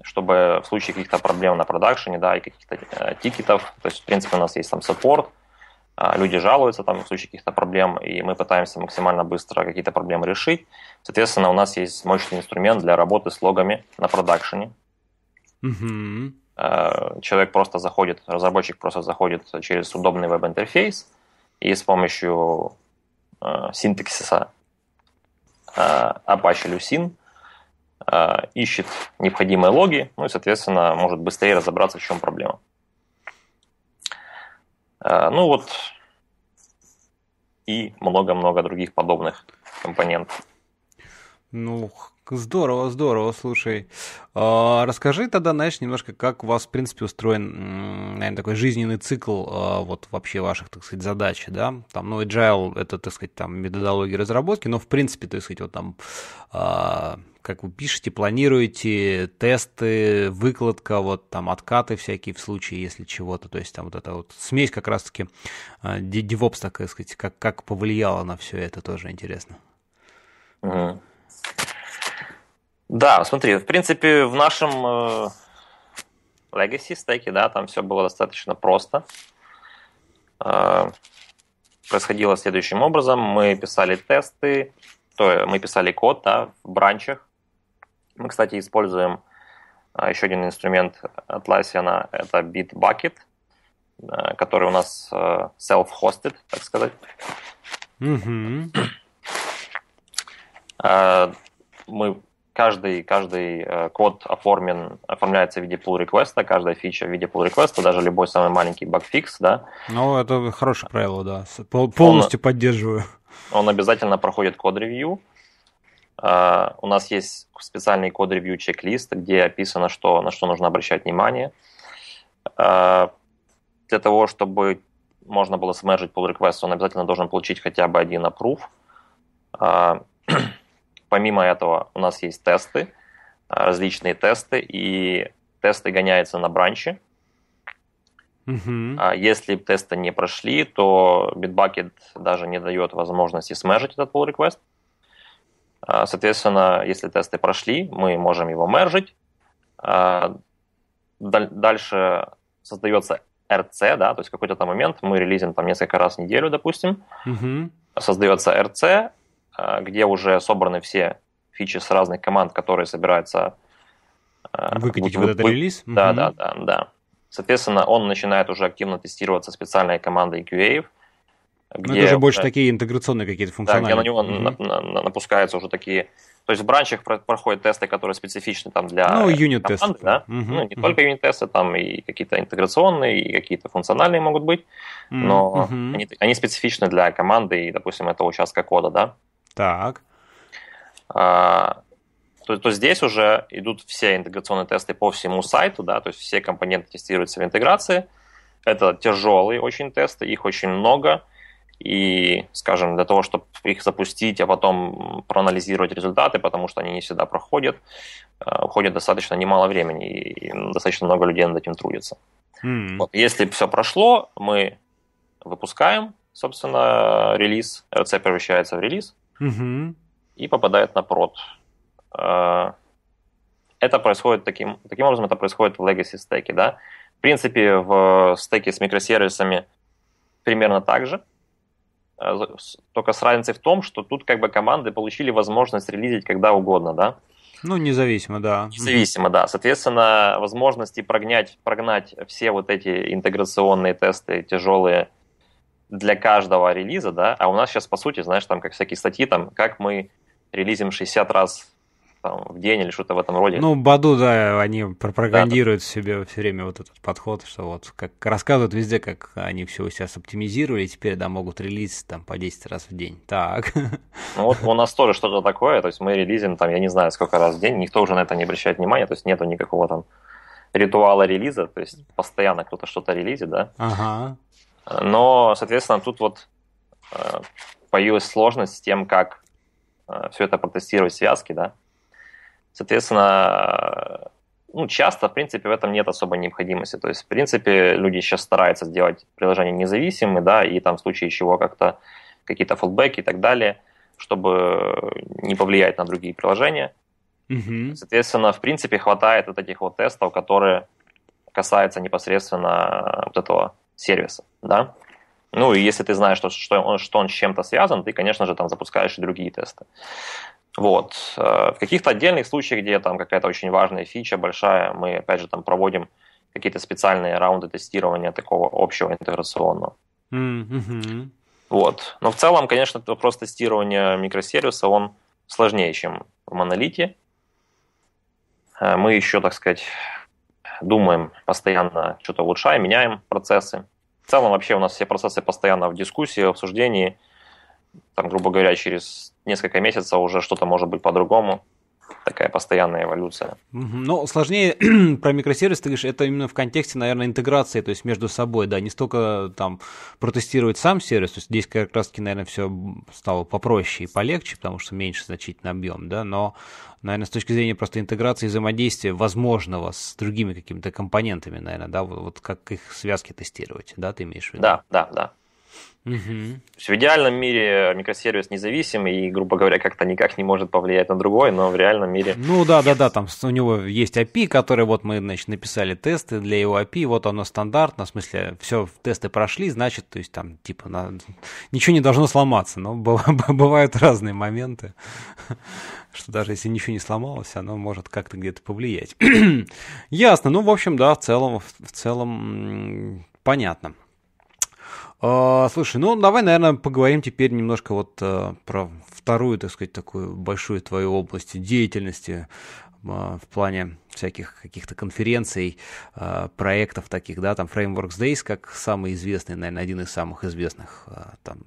чтобы в случае каких-то проблем на продакшене, да, и каких-то э, тикетов, то есть, в принципе, у нас есть там саппорт, а, люди жалуются там в случае каких-то проблем, и мы пытаемся максимально быстро какие-то проблемы решить. Соответственно, у нас есть мощный инструмент для работы с логами на продакшене. Угу. Человек просто заходит, разработчик просто заходит через удобный веб-интерфейс и с помощью а, синтаксиса Apache Lucene ищет необходимые логи, ну и, соответственно, может быстрее разобраться, в чем проблема. А, ну вот и много-много других подобных компонентов. Ну, здорово, здорово, слушай. А, расскажи тогда, знаешь, немножко, как у вас, в принципе, устроен, наверное, такой жизненный цикл а, вот вообще ваших, так сказать, задач, да? Там, ну, agile — это, так сказать, там методология разработки, но, в принципе, так сказать, вот там как вы пишете, планируете тесты, выкладка, вот там откаты всякие в случае, если чего-то, то есть там вот эта вот смесь как раз-таки DevOps, а, так сказать, как, как повлияла на все это, тоже интересно. Да, смотри, в принципе, в нашем э, Legacy стеке, да, там все было достаточно просто. Э, происходило следующим образом. Мы писали тесты, то мы писали код, да, в бранчах, мы, кстати, используем а, еще один инструмент Atlassian, это Bitbucket, а, который у нас а, self-hosted, так сказать. Mm-hmm. Мы каждый, каждый код оформлен, оформляется в виде pull реквеста каждая фича в виде pull реквеста даже любой самый маленький багфикс, да. Ну, это хорошее правило, да. Полностью он, поддерживаю. Он обязательно проходит код-ревью, а, у нас есть специальный код ревью чек-лист, где описано, что, на что нужно обращать внимание. А, для того, чтобы можно было смержить pull request, он обязательно должен получить хотя бы один approve. А, (clears throat) помимо этого у нас есть тесты, различные тесты, и тесты гоняются на бранче. А если тесты не прошли, то Bitbucket даже не дает возможности смежить этот pull request. Uh, а, соответственно, если тесты прошли, мы можем его мержить. А, дальше создается RC, да, то есть какой-то там момент, мы релизим там несколько раз в неделю, допустим, угу. создается RC, а, где уже собраны все фичи с разных команд, которые собираются выкатить вы, вот этот релиз. Да, угу. да, да, да. Соответственно, он начинает уже активно тестироваться специальной командой QA, ну, где, Но это уже больше такие интеграционные какие-то функциональные. Да, где на него угу. на, на, напускаются уже такие... То есть в бранчах проходят тесты, которые специфичны там для Ну, юнит-тесты. Да? Угу. Ну, не угу. только юнит-тесты, там и какие-то интеграционные, и какие-то функциональные могут быть, но угу. они, они специфичны для команды и, допустим, этого участка кода, да? Так. А, то, то здесь уже идут все интеграционные тесты по всему сайту, да, то есть все компоненты тестируются в интеграции. Это тяжелые очень тесты, их очень много – и, скажем, для того, чтобы их запустить, а потом проанализировать результаты, потому что они не всегда проходят, э, уходит достаточно немало времени, и достаточно много людей над этим трудится. Mm-hmm. Вот, если все прошло, мы выпускаем, собственно, релиз, РЦ э, превращается в релиз mm-hmm. и попадает на прод. Э, это происходит таким, таким образом, это происходит в legacy стеке, да. В принципе, в стеке с микросервисами примерно так же Э, только с разницей в том, что тут как бы команды получили возможность релизить когда угодно, да? Ну, независимо, да. Независимо, да. Соответственно, возможности прогнять, прогнать все вот эти интеграционные тесты тяжелые для каждого релиза, да, а у нас сейчас, по сути, знаешь, там как всякие статьи, там, как мы релизим 60 раз там, в день или что-то в этом роде. Ну, Баду, да, они пропагандируют да, себе все время вот этот подход, что вот как рассказывают везде, как они все у себя оптимизировали, и теперь, да, могут релизить там по 10 раз в день. Так. (laughs) Ну вот у нас тоже что-то такое, то есть мы релизим там, я не знаю, сколько раз в день, никто уже на это не обращает внимания, то есть нету никакого там ритуала релиза, то есть постоянно кто-то что-то релизит, да. Ага. Но, соответственно, тут вот э, появилась сложность с тем, как э, все это протестировать связки, да. Соответственно, ну, часто, в принципе, в этом нет особой необходимости. То есть, в принципе, люди сейчас стараются сделать приложение независимым, да, и там в случае чего как-то какие-то фоллбеки и так далее, чтобы не повлиять на другие приложения. Угу. Соответственно, в принципе, хватает вот этих вот тестов, которые касаются непосредственно вот этого сервиса, да. Ну, и если ты знаешь, что, что, он, что он с чем-то связан, ты, конечно же, там запускаешь и другие тесты. Вот. Э, в каких-то отдельных случаях, где там какая-то очень важная фича, большая, мы, опять же, там проводим какие-то специальные раунды тестирования такого общего интеграционного. Mm-hmm. Вот. Но в целом, конечно, вопрос тестирования микросервиса, он сложнее, чем в монолите. Э, мы еще, так сказать, думаем постоянно, что-то улучшаем, меняем процессы. В целом вообще у нас все процессы постоянно в дискуссии, в обсуждении – там, грубо говоря, через несколько месяцев уже что-то может быть по-другому. Такая постоянная эволюция. Ну, сложнее (clears throat) про микросервис, ты говоришь, это именно в контексте, наверное, интеграции, то есть между собой, да, не столько там протестировать сам сервис, то есть здесь как раз-таки, наверное, все стало попроще и полегче, потому что меньше значительно объем, да, но, наверное, с точки зрения просто интеграции и взаимодействия возможного с другими какими-то компонентами, наверное, да, вот, вот как их связки тестировать, да, ты имеешь в виду? Да, да, да. Угу. В идеальном мире микросервис независим и, грубо говоря, как-то никак не может повлиять на другой, но в реальном мире... Ну да, да, да, там у него есть API, который вот мы, значит, написали тесты для его API, вот оно стандартно, в смысле, все, тесты прошли, значит, то есть там, типа, на... ничего не должно сломаться, но (laughs) бывают разные моменты, (laughs) что даже если ничего не сломалось, оно может как-то где-то повлиять. (clears throat) Ясно, ну, в общем, да, в целом, в целом, понятно. А, слушай, ну давай, наверное, поговорим теперь немножко вот э, про вторую, так сказать, такую большую твою область деятельности а, в плане всяких каких-то конференций, а, проектов таких, да, там Frameworks Days, как самый известный, наверное, один из самых известных, там,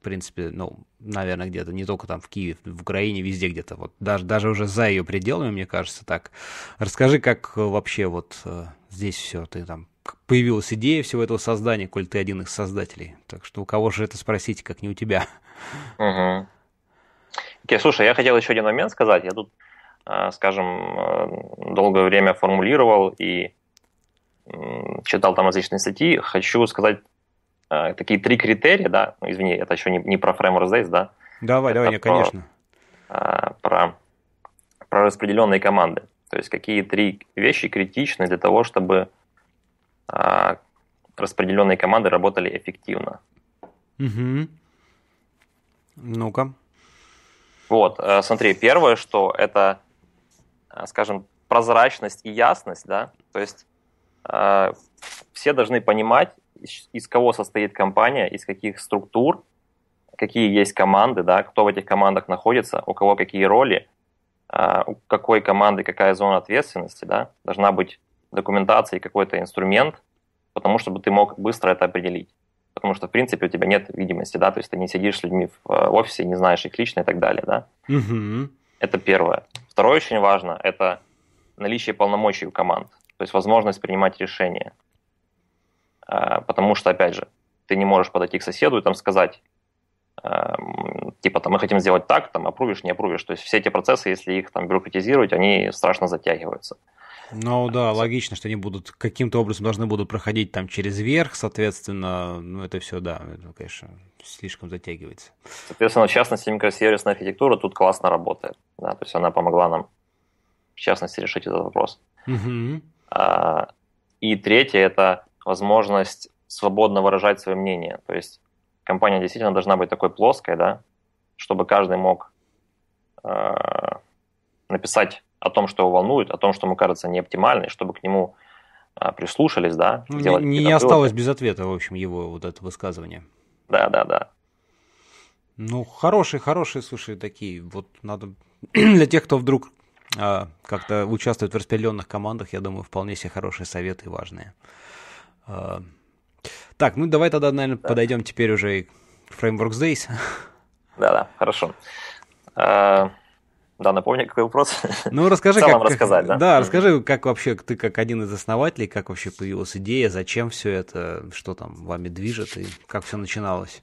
в принципе, ну, наверное, где-то не только там в Киеве, в Украине, везде где-то, вот даже, даже уже за ее пределами, мне кажется, так. Расскажи, как вообще вот э, здесь все ты там появилась идея всего этого создания, коль ты один из создателей. Так что у кого же это спросить, как не у тебя? Угу. Okay, слушай, я хотел еще один момент сказать. Я тут, а, скажем, а, долгое время формулировал и читал там различные статьи. Хочу сказать а, такие три критерия, да, ну, извини, это еще не, не про Framework Days, да? Давай, это давай, про, конечно. Про, про распределенные команды. То есть какие три вещи критичны для того, чтобы а, распределенные команды работали эффективно. Угу. Ну-ка. Вот, э, смотри, первое, что это, э, скажем, прозрачность и ясность, да, то есть э, все должны понимать, из, кого состоит компания, из каких структур, какие есть команды, да, кто в этих командах находится, у кого какие роли, у какой команды какая зона ответственности, да, должна быть документации какой-то инструмент, потому чтобы ты мог быстро это определить. Потому что, в принципе, у тебя нет видимости, да, то есть ты не сидишь с людьми в э, офисе, не знаешь их лично и так далее, да. Угу. Это первое. Второе очень важно, это наличие полномочий у команд, то есть возможность принимать решения. Э, потому что, опять же, ты не можешь подойти к соседу и там сказать, эм, типа там мы хотим сделать так, там опрувишь, не опрувишь. То есть все эти процессы, если их там бюрократизировать, они страшно затягиваются. Ну да, логично, что они будут каким-то образом должны будут проходить там через верх, соответственно, ну это все, да, это, конечно, слишком затягивается. Соответственно, в частности, микросервисная архитектура тут классно работает, да, то есть она помогла нам, в частности, решить этот вопрос. Угу. А, и третье – это возможность свободно выражать свое мнение, то есть компания действительно должна быть такой плоской, да, чтобы каждый мог э, написать о том, что его волнует, о том, что ему кажется неоптимальной, чтобы к нему а, прислушались, да. Ну, не не осталось без ответа, в общем, его вот это высказывание. Да, да, да. Ну, хорошие, хорошие, слушай, такие. Вот надо (clears throat) для тех, кто вдруг а, как-то участвует в распределенных командах, я думаю, вполне себе хорошие советы и важные. А, так, ну давай тогда, наверное, да. подойдем теперь уже к Frameworks Days. Да-да, хорошо. А, да, напомни, какой вопрос. (laughs) Ну, расскажи, в целом как, рассказать, как, да? Да, расскажи, как вообще ты, как один из основателей, как вообще появилась идея, зачем все это, что там вами движет и как все начиналось?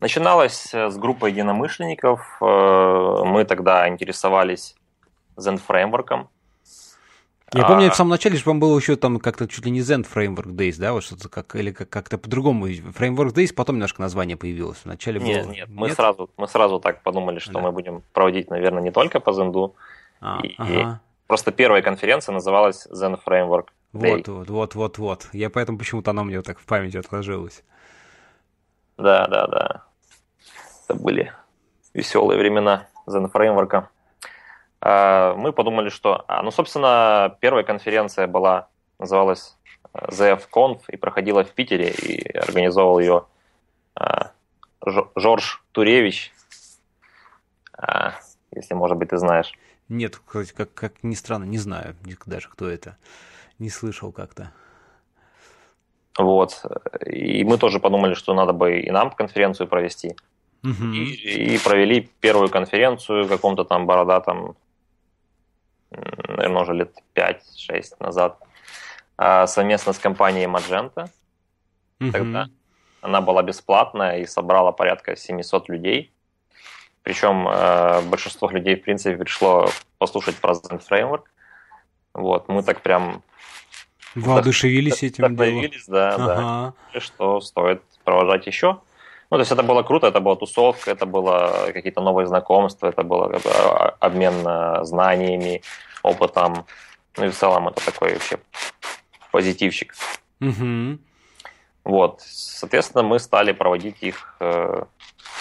Начиналось э, с группы единомышленников. Э, мы тогда интересовались Zen фреймворком. Я а... помню, в самом начале что по было еще там как-то чуть ли не Zen Framework Days, да, вот что-то как, или как- то по-другому. Framework Days потом немножко название появилось. Вначале было... Нет, нет, мы, нет? Сразу, мы сразу так подумали, что да. мы будем проводить, наверное, не только по Zendu. А, и, ага. и просто первая конференция называлась Zen Framework Day. Вот, вот, вот, вот, вот. Я поэтому почему-то она мне вот так в памяти отложилась. Да, да, да. Это были веселые времена Zen Framework. А, мы подумали, что... А, ну, собственно, первая конференция была, называлась ZF-Conf э, и проходила в Питере, и организовал ее а, Жорж Туревич, если, может быть, ты знаешь. Нет, как, как ни странно, не знаю даже, кто это. Не слышал как-то. Вот. И мы тоже подумали, что надо бы и нам конференцию провести. Угу. И, и провели первую конференцию в каком-то там бородатом наверное, уже лет 5-6 назад, а, совместно с компанией Magenta. Угу. Тогда она была бесплатная и собрала порядка 700 людей. Причем э, большинство людей, в принципе, пришло послушать про Zen Framework. Вот, мы так прям... Воодушевились так, этим. Вдохновились, да, ага. да. Что стоит провожать еще. Ну, то есть это было круто, это была тусовка, это было какие-то новые знакомства, это был а, а, обмен э, знаниями, опытом. Ну и в целом это такой вообще позитивщик. Угу. Вот, соответственно, мы стали проводить их э,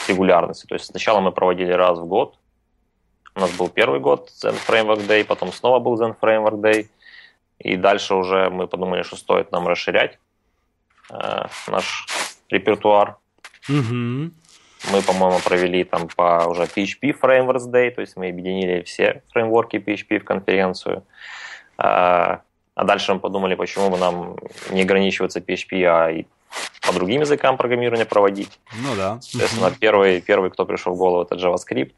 с То есть сначала мы проводили раз в год. У нас был первый год Zen Framework Day, потом снова был Zen Framework Day. И дальше уже мы подумали, что стоит нам расширять э, наш репертуар. Угу. Мы, по-моему, провели там по уже PHP Frameworks Day, то есть мы объединили все фреймворки PHP в конференцию. А, а дальше мы подумали, почему бы нам не ограничиваться PHP, а и по другим языкам программирования проводить. Ну да. Соответственно, угу. первый, первый, кто пришел в голову, это JavaScript.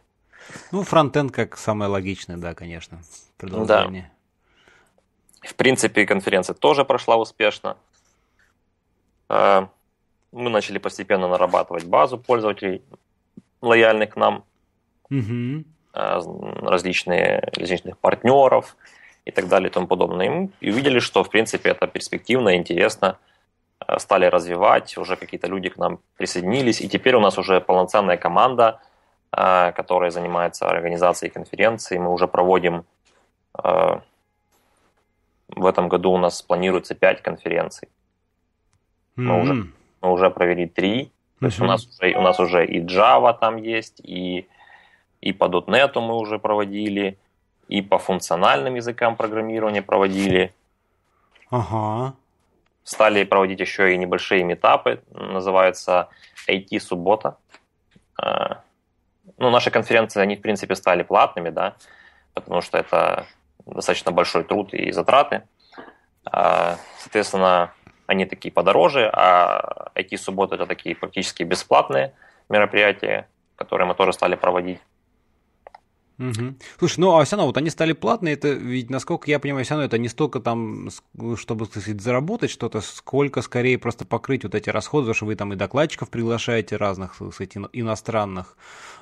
Ну, фронтенд как самое логичное, да, конечно, продолжение. Да. В принципе, конференция тоже прошла успешно. А, мы начали постепенно нарабатывать базу пользователей, лояльных к нам, угу. различные, различных партнеров и так далее и тому подобное. И увидели, что, в принципе, это перспективно, интересно, э, стали развивать, уже какие-то люди к нам присоединились, и теперь у нас уже полноценная команда, э, которая занимается организацией конференций. Мы уже проводим э, в этом году у нас планируется 5 конференций. Мы ну, mm-hmm. уже мы уже провели три. То есть у нас уже, у нас уже и Java там есть, и, и по .NET мы уже проводили, и по функциональным языкам программирования проводили. Ага. Стали проводить еще и небольшие метапы, называется IT-суббота. А, ну, наши конференции, они, в принципе, стали платными, да, потому что это достаточно большой труд и затраты. А, соответственно, они такие подороже, а IT-субботы это такие практически бесплатные мероприятия, которые мы тоже стали проводить. Угу. Слушай, ну а все равно, вот они стали платные, это ведь, насколько я понимаю, все равно это не столько там, чтобы, так сказать, заработать что-то, сколько скорее просто покрыть вот эти расходы, потому что вы там и докладчиков приглашаете разных, так сказать, иностранных,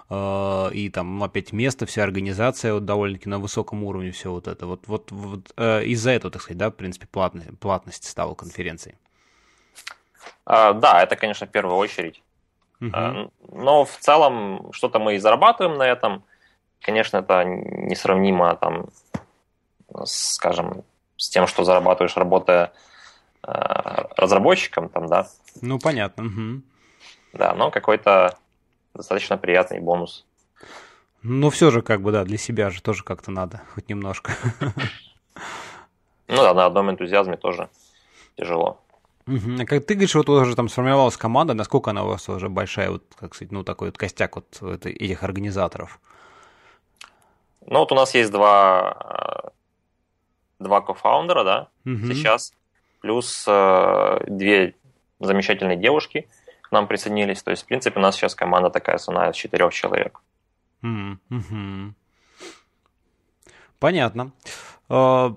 э, и там опять место, вся организация вот довольно-таки на высоком уровне все вот это. Вот, вот, вот э, из-за этого, так сказать, да, в принципе, платность, платность стала конференцией. А, да, это, конечно, в первую очередь. Угу. А, но в целом что-то мы и зарабатываем на этом – конечно, это несравнимо там, скажем, с тем, что зарабатываешь, работая э, разработчиком, там, да. Ну, понятно. Угу. Да, но какой-то достаточно приятный бонус. Ну все же, как бы, да, для себя же тоже как-то надо, хоть немножко. Ну да, на одном энтузиазме тоже тяжело. А как ты говоришь, вот уже там сформировалась команда, насколько она у вас уже большая, вот, как сказать, ну, такой вот костяк вот этих организаторов? Ну вот у нас есть два, э, два кофаундера, да, угу. сейчас, плюс э, две замечательные девушки к нам присоединились. То есть, в принципе, у нас сейчас команда такая основная из четырех человек. Угу. Понятно. А,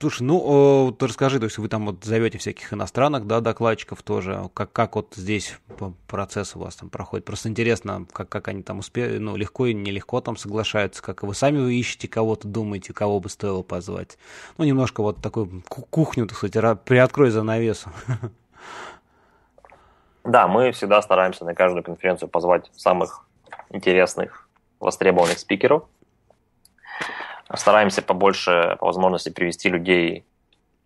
Слушай, ну вот расскажи, то есть вы там вот зовете всяких иностранных, да, докладчиков тоже, как, как вот здесь процесс у вас там проходит? Просто интересно, как, как они там успеют, ну, легко и нелегко там соглашаются, как вы сами вы ищете кого-то, думаете, кого бы стоило позвать. Ну, немножко вот такую кухню, так сказать, приоткрой занавесу. Да, мы всегда стараемся на каждую конференцию позвать самых интересных, востребованных спикеров – стараемся побольше по возможности привести людей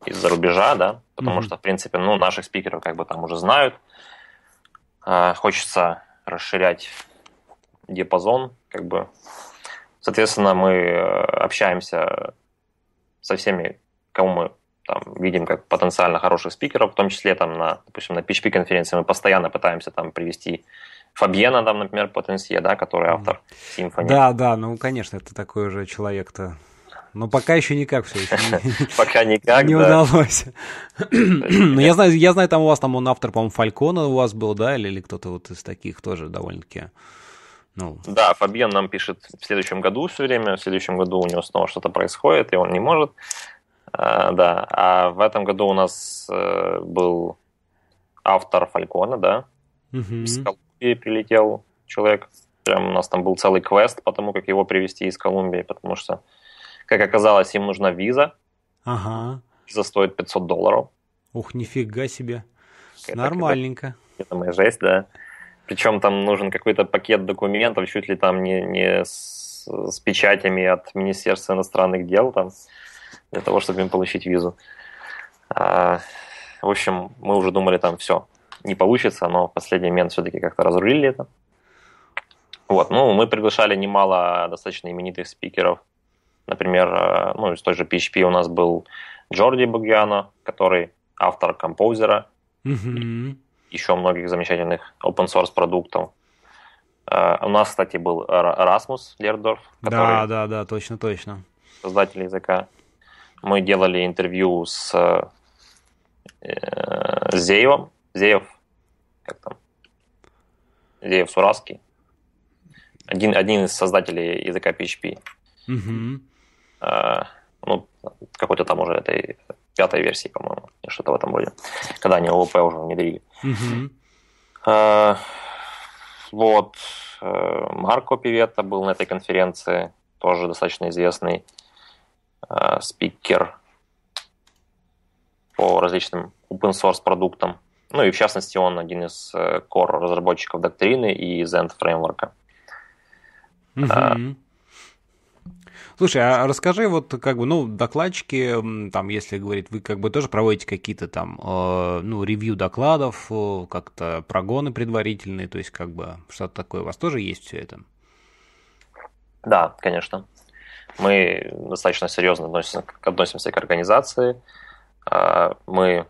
из-за рубежа, да, потому mm-hmm. что, в принципе, ну, наших спикеров как бы там уже знают. Э, хочется расширять диапазон, как бы. Соответственно, мы э, общаемся со всеми, кому мы там видим как потенциально хороших спикеров, в том числе там на, допустим, на PHP конференции мы постоянно пытаемся там привести Фабьена там, например, Потенсье, да, который автор симфонии. Да, да, ну, конечно, это такой уже человек-то. Но пока еще никак все еще (laughs) Пока никак, Не удалось. Но ну, я знаю, я знаю, там у вас там он автор, по-моему, Фалькона у вас был, да, или кто-то вот из таких тоже довольно-таки. Ну. Да, Фабиан нам пишет в следующем году все время, в следующем году у него снова что-то происходит, и он не может. А, да, а в этом году у нас э, был автор Фалькона, да, угу. Колумбии прилетел человек. Прям у нас там был целый квест по тому, как его привезти из Колумбии, потому что, как оказалось, им нужна виза. Ага. Виза стоит 500 долларов. Ух, нифига себе. Это, Нормальненько. Это моя жесть, да. Причем там нужен какой-то пакет документов, чуть ли там не, не с, с печатями от Министерства иностранных дел, там, для того, чтобы им получить визу. А, в общем, мы уже думали там все, не получится, но в последний момент все-таки как-то разрулили это. Вот, ну, мы приглашали немало достаточно именитых спикеров. Например, э, ну, из той же PHP у нас был Джорди Багьяна, который автор композера, mm-hmm. еще многих замечательных open source продуктов. Э, у нас, кстати, был Расмус Лердорф. Да, да, да, точно, точно. Создатель языка. Мы делали интервью с э, Зеевым. Зеев как там, Лев Сураский, один, один из создателей языка PHP. Угу. А, ну, какой-то там уже этой пятой версии, по-моему, что-то в этом роде, когда они ООП уже внедрили. Угу. А, вот, э, Марко Пивета был на этой конференции, тоже достаточно известный э, спикер по различным open source продуктам. Ну и в частности он один из э, кор разработчиков доктрины и Zend фреймворка. Слушай, а расскажи, вот как бы, ну, докладчики, там, если говорить, вы как бы тоже проводите какие-то там, э, ну, ревью докладов, э, как-то прогоны предварительные, то есть как бы что-то такое, у вас тоже есть все это? Да, конечно. Мы достаточно серьезно относимся, относимся к организации. А, мы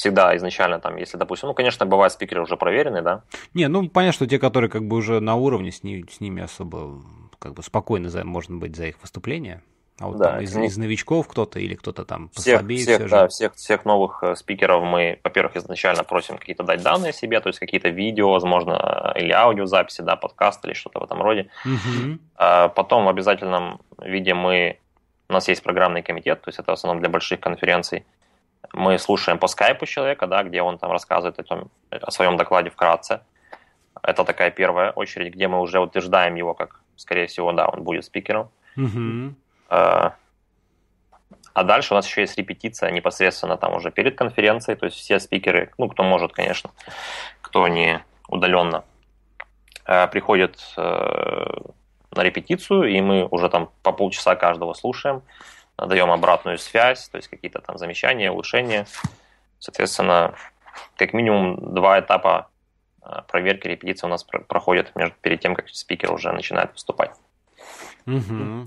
всегда изначально там, если, допустим, ну, конечно, бывают спикеры уже проверенные, да? Не, ну, понятно, что те, которые как бы уже на уровне, с, ними, с ними особо как бы спокойно за, можно быть за их выступление. А вот да, там из, не... из новичков кто-то или кто-то там послабее всех, всех, все да, всех, всех новых э, спикеров мы, во-первых, изначально просим какие-то дать данные о себе, то есть какие-то видео, возможно, или аудиозаписи, да, подкаст или что-то в этом роде. Угу. А потом в обязательном виде мы... У нас есть программный комитет, то есть это в основном для больших конференций мы слушаем по скайпу человека, да, где он там рассказывает о, том, о своем докладе вкратце. Это такая первая очередь, где мы уже утверждаем его, как, скорее всего, да, он будет спикером. А, а дальше у нас еще есть репетиция непосредственно там уже перед конференцией, то есть все спикеры, ну, кто может, конечно, кто не удаленно, э, приходят э, на репетицию, и мы уже там по полчаса каждого слушаем даем обратную связь, то есть какие-то там замечания, улучшения. Соответственно, как минимум два этапа э, проверки репетиции у нас проходят перед тем, как спикер уже начинает выступать. Угу.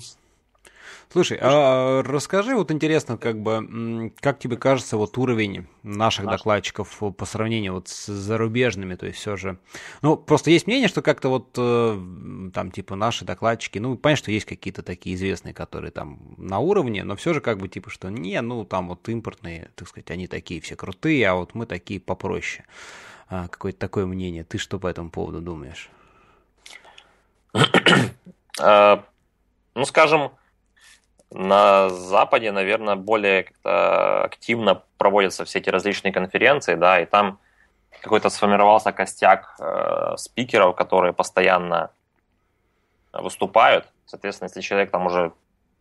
Слушай, а, а расскажи, вот интересно, как бы, как тебе кажется, вот уровень наших Наш. докладчиков по сравнению вот с зарубежными, то есть все же, ну, просто есть мнение, что как-то вот э, там, типа, наши докладчики, ну, понятно, что есть какие-то такие известные, которые там на уровне, но все же как бы, типа, что не, ну, там вот импортные, так сказать, они такие все крутые, а вот мы такие попроще. А, какое-то такое мнение. Ты что по этому поводу думаешь? А, ну, скажем, на Западе, наверное, более активно проводятся все эти различные конференции, да, и там какой-то сформировался костяк э, спикеров, которые постоянно выступают. Соответственно, если человек там уже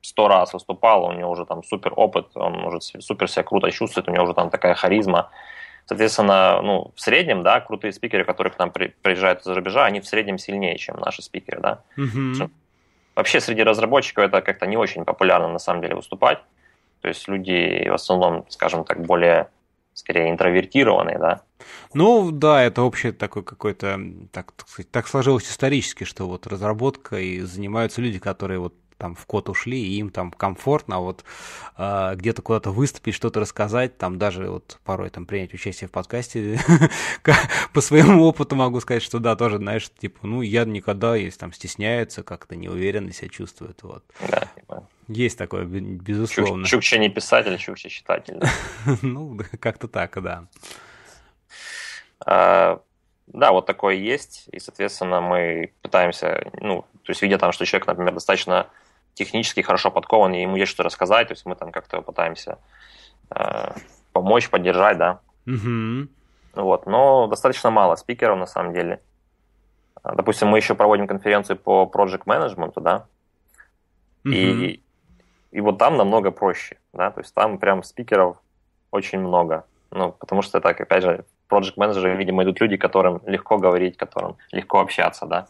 сто раз выступал, у него уже там супер опыт, он уже супер себя круто чувствует, у него уже там такая харизма. Соответственно, ну, в среднем, да, крутые спикеры, которые к нам при, приезжают из-за рубежа, они в среднем сильнее, чем наши спикеры, да. Mm-hmm. Вообще среди разработчиков это как-то не очень популярно на самом деле выступать. То есть люди в основном, скажем так, более скорее интровертированные, да? Ну да, это общее такое какое-то, так, так, сказать, так сложилось исторически, что вот разработка и занимаются люди, которые вот там в код ушли, и им там комфортно а вот э, где-то куда-то выступить, что-то рассказать, там даже вот порой там принять участие в подкасте, (laughs) по своему опыту могу сказать, что да, тоже, знаешь, типа, ну, я никогда, если там стесняется, как-то неуверенно себя чувствует, вот. Да, Есть такое, безусловно. Чукча не писатель, Чукча читатель. (laughs) Ну, как-то так, да. А, да, вот такое есть, и, соответственно, мы пытаемся, ну, то есть видя там, что человек, например, достаточно технически хорошо подкован, и ему есть что рассказать, то есть мы там как-то пытаемся э, помочь, поддержать, да. Угу. Вот, но достаточно мало спикеров на самом деле. А, допустим, мы еще проводим конференцию по project management, да, угу. и, и вот там намного проще, да, то есть там прям спикеров очень много, ну, потому что так, опять же, project менеджеры видимо, идут люди, которым легко говорить, которым легко общаться, да,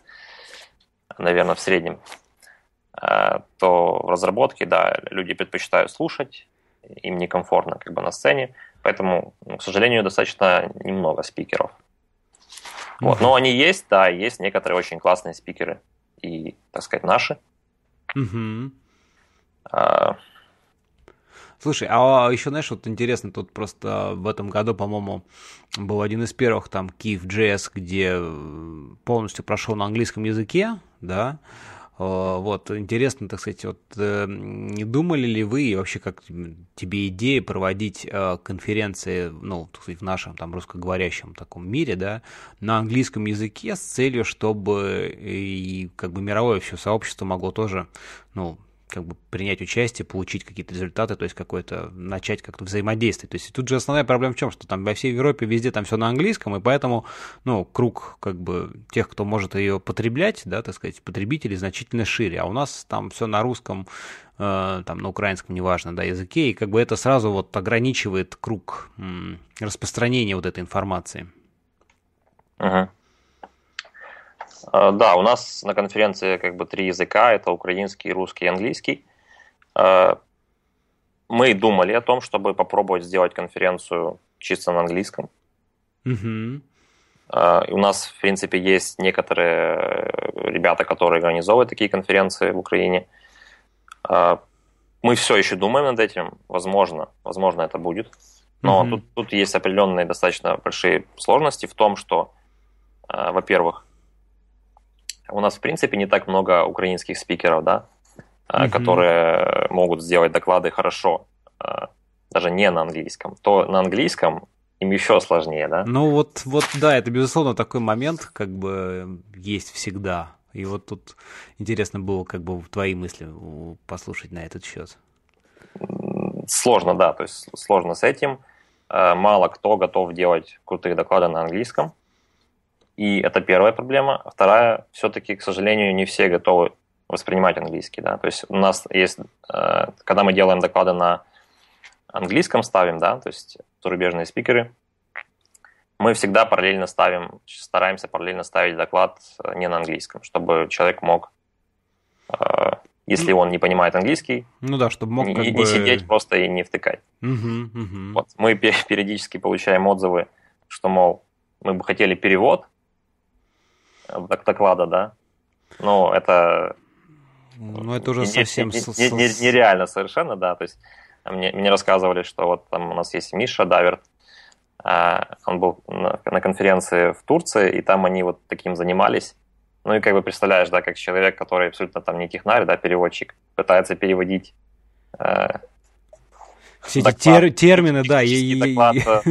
наверное, в среднем. Э, то в разработке, да, люди предпочитают слушать, им некомфортно как бы на сцене, поэтому, ну, к сожалению, достаточно немного спикеров. Вот. Но они есть, да, есть некоторые очень классные спикеры и, так сказать, наши. mm А... Слушай, а еще, знаешь, вот интересно, тут просто в этом году, по-моему, был один из первых, там, Киев JS, где э, полностью прошел на английском языке, да, Э, вот, интересно, так сказать, вот э, не думали ли вы вообще, как тебе идея проводить э, конференции, ну, так сказать, в нашем там русскоговорящем таком мире, да, на английском языке с целью, чтобы и как бы мировое все сообщество могло тоже, ну, как бы принять участие, получить какие-то результаты, то есть какое-то начать как-то взаимодействовать. То есть тут же основная проблема в чем, что там во всей Европе везде там все на английском, и поэтому, ну, круг как бы тех, кто может ее потреблять, да, так сказать, потребителей значительно шире, а у нас там все на русском, э, там на украинском, неважно, да, языке, и как бы это сразу вот ограничивает круг м, распространения вот этой информации. Ага. Uh-huh. А, да, у нас на конференции как бы три языка, это украинский, русский и английский. А, мы думали о том, чтобы попробовать сделать конференцию чисто на английском. Угу. У нас, в принципе, есть некоторые ребята, которые организовывают такие конференции в Украине. Мы все еще думаем над этим, возможно, возможно это будет. Но mm тут, тут есть определенные достаточно большие сложности в том, что, во-первых, у нас, в принципе, не так много украинских спикеров, да, угу. которые могут сделать доклады хорошо, а, даже не на английском. То на английском им еще сложнее, да? Ну вот, вот да, это, безусловно, такой момент, как бы, есть всегда. И вот тут интересно было, как бы, твои мысли послушать на этот счет. Сложно, да, то есть сложно с этим. А, мало кто готов делать крутые доклады на английском. И это первая проблема. Вторая, все-таки, к сожалению, не все готовы воспринимать английский. Да? То есть у нас есть, э, когда мы делаем доклады на английском ставим, да, то есть зарубежные спикеры, мы всегда параллельно ставим, стараемся параллельно ставить доклад э, не на английском, чтобы человек мог, э, если ну. он не понимает английский, ну да, чтобы мог не, не бы... сидеть просто и не втыкать. Угу, угу. Вот. Мы периодически получаем отзывы, что, мол, мы бы хотели перевод, доклада, да? Ну, это... Ну, это уже не, совсем... Не, не, нереально совершенно, да. То есть а, мне, мне рассказывали, что вот там у нас есть Миша Даверт, а, он был на, конференции в Турции, и там они вот таким занимались. Ну и как бы представляешь, да, как человек, который абсолютно там не технарь, да, переводчик, пытается переводить а, все эти тер, термины, да, я, я, я,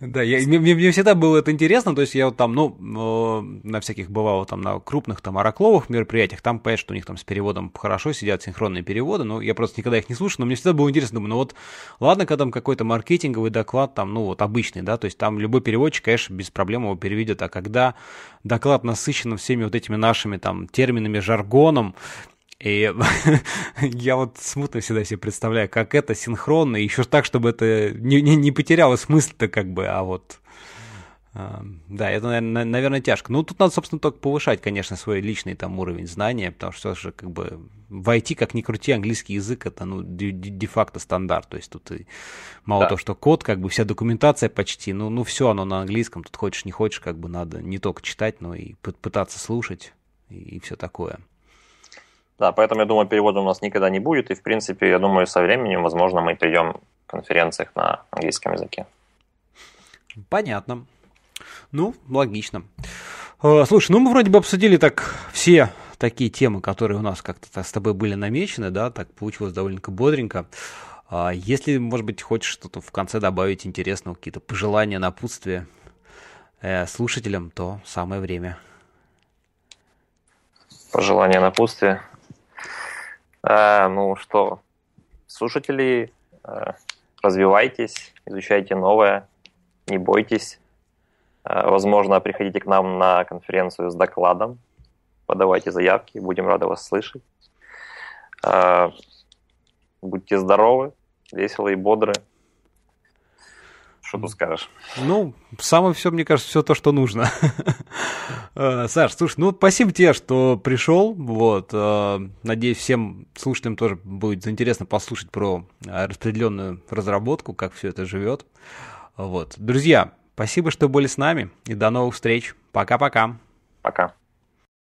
да, я, мне, мне всегда было это интересно, то есть я вот там, ну, на всяких бывало там на крупных там оракловых мероприятиях, там понятно, что у них там с переводом хорошо сидят синхронные переводы, но я просто никогда их не слушал, но мне всегда было интересно, думаю, ну вот, ладно, когда там какой-то маркетинговый доклад там, ну вот обычный, да, то есть там любой переводчик, конечно, без проблем его переведет, а когда доклад насыщен всеми вот этими нашими там терминами, жаргоном, и (laughs) я вот смутно всегда себе представляю, как это синхронно, и еще так, чтобы это не, не, не потеряло смысл-то как бы, а вот... Э, да, это, наверное, тяжко. Ну, тут надо, собственно, только повышать, конечно, свой личный там уровень знания, потому что же как бы войти, как ни крути, английский язык, это, ну, де-факто стандарт. То есть тут и мало да. того, что код, как бы вся документация почти, ну, ну, все оно на английском, тут хочешь, не хочешь, как бы надо не только читать, но и пытаться слушать и, и все такое. Да, поэтому, я думаю, перевода у нас никогда не будет, и, в принципе, я думаю, со временем, возможно, мы перейдем к конференциях на английском языке. Понятно. Ну, логично. Э, слушай, ну мы вроде бы обсудили так все такие темы, которые у нас как-то с тобой были намечены, да, так получилось довольно-таки бодренько. А если, может быть, хочешь что-то в конце добавить интересного, какие-то пожелания, напутствия э, слушателям, то самое время. Пожелания напутствия. А, ну что, слушатели, а, развивайтесь, изучайте новое, не бойтесь. А, возможно, приходите к нам на конференцию с докладом, подавайте заявки, будем рады вас слышать. А, будьте здоровы, веселы и бодры. Что тут скажешь? Ну, самое все, мне кажется, все то, что нужно. (laughs) Э, Саш, слушай, ну, спасибо тебе, что пришел. Вот, э, надеюсь, всем слушателям тоже будет интересно послушать про э, распределенную разработку, как все это живет. Вот, друзья, спасибо, что были с нами, и до новых встреч. Пока-пока. Пока. -пока. Пока.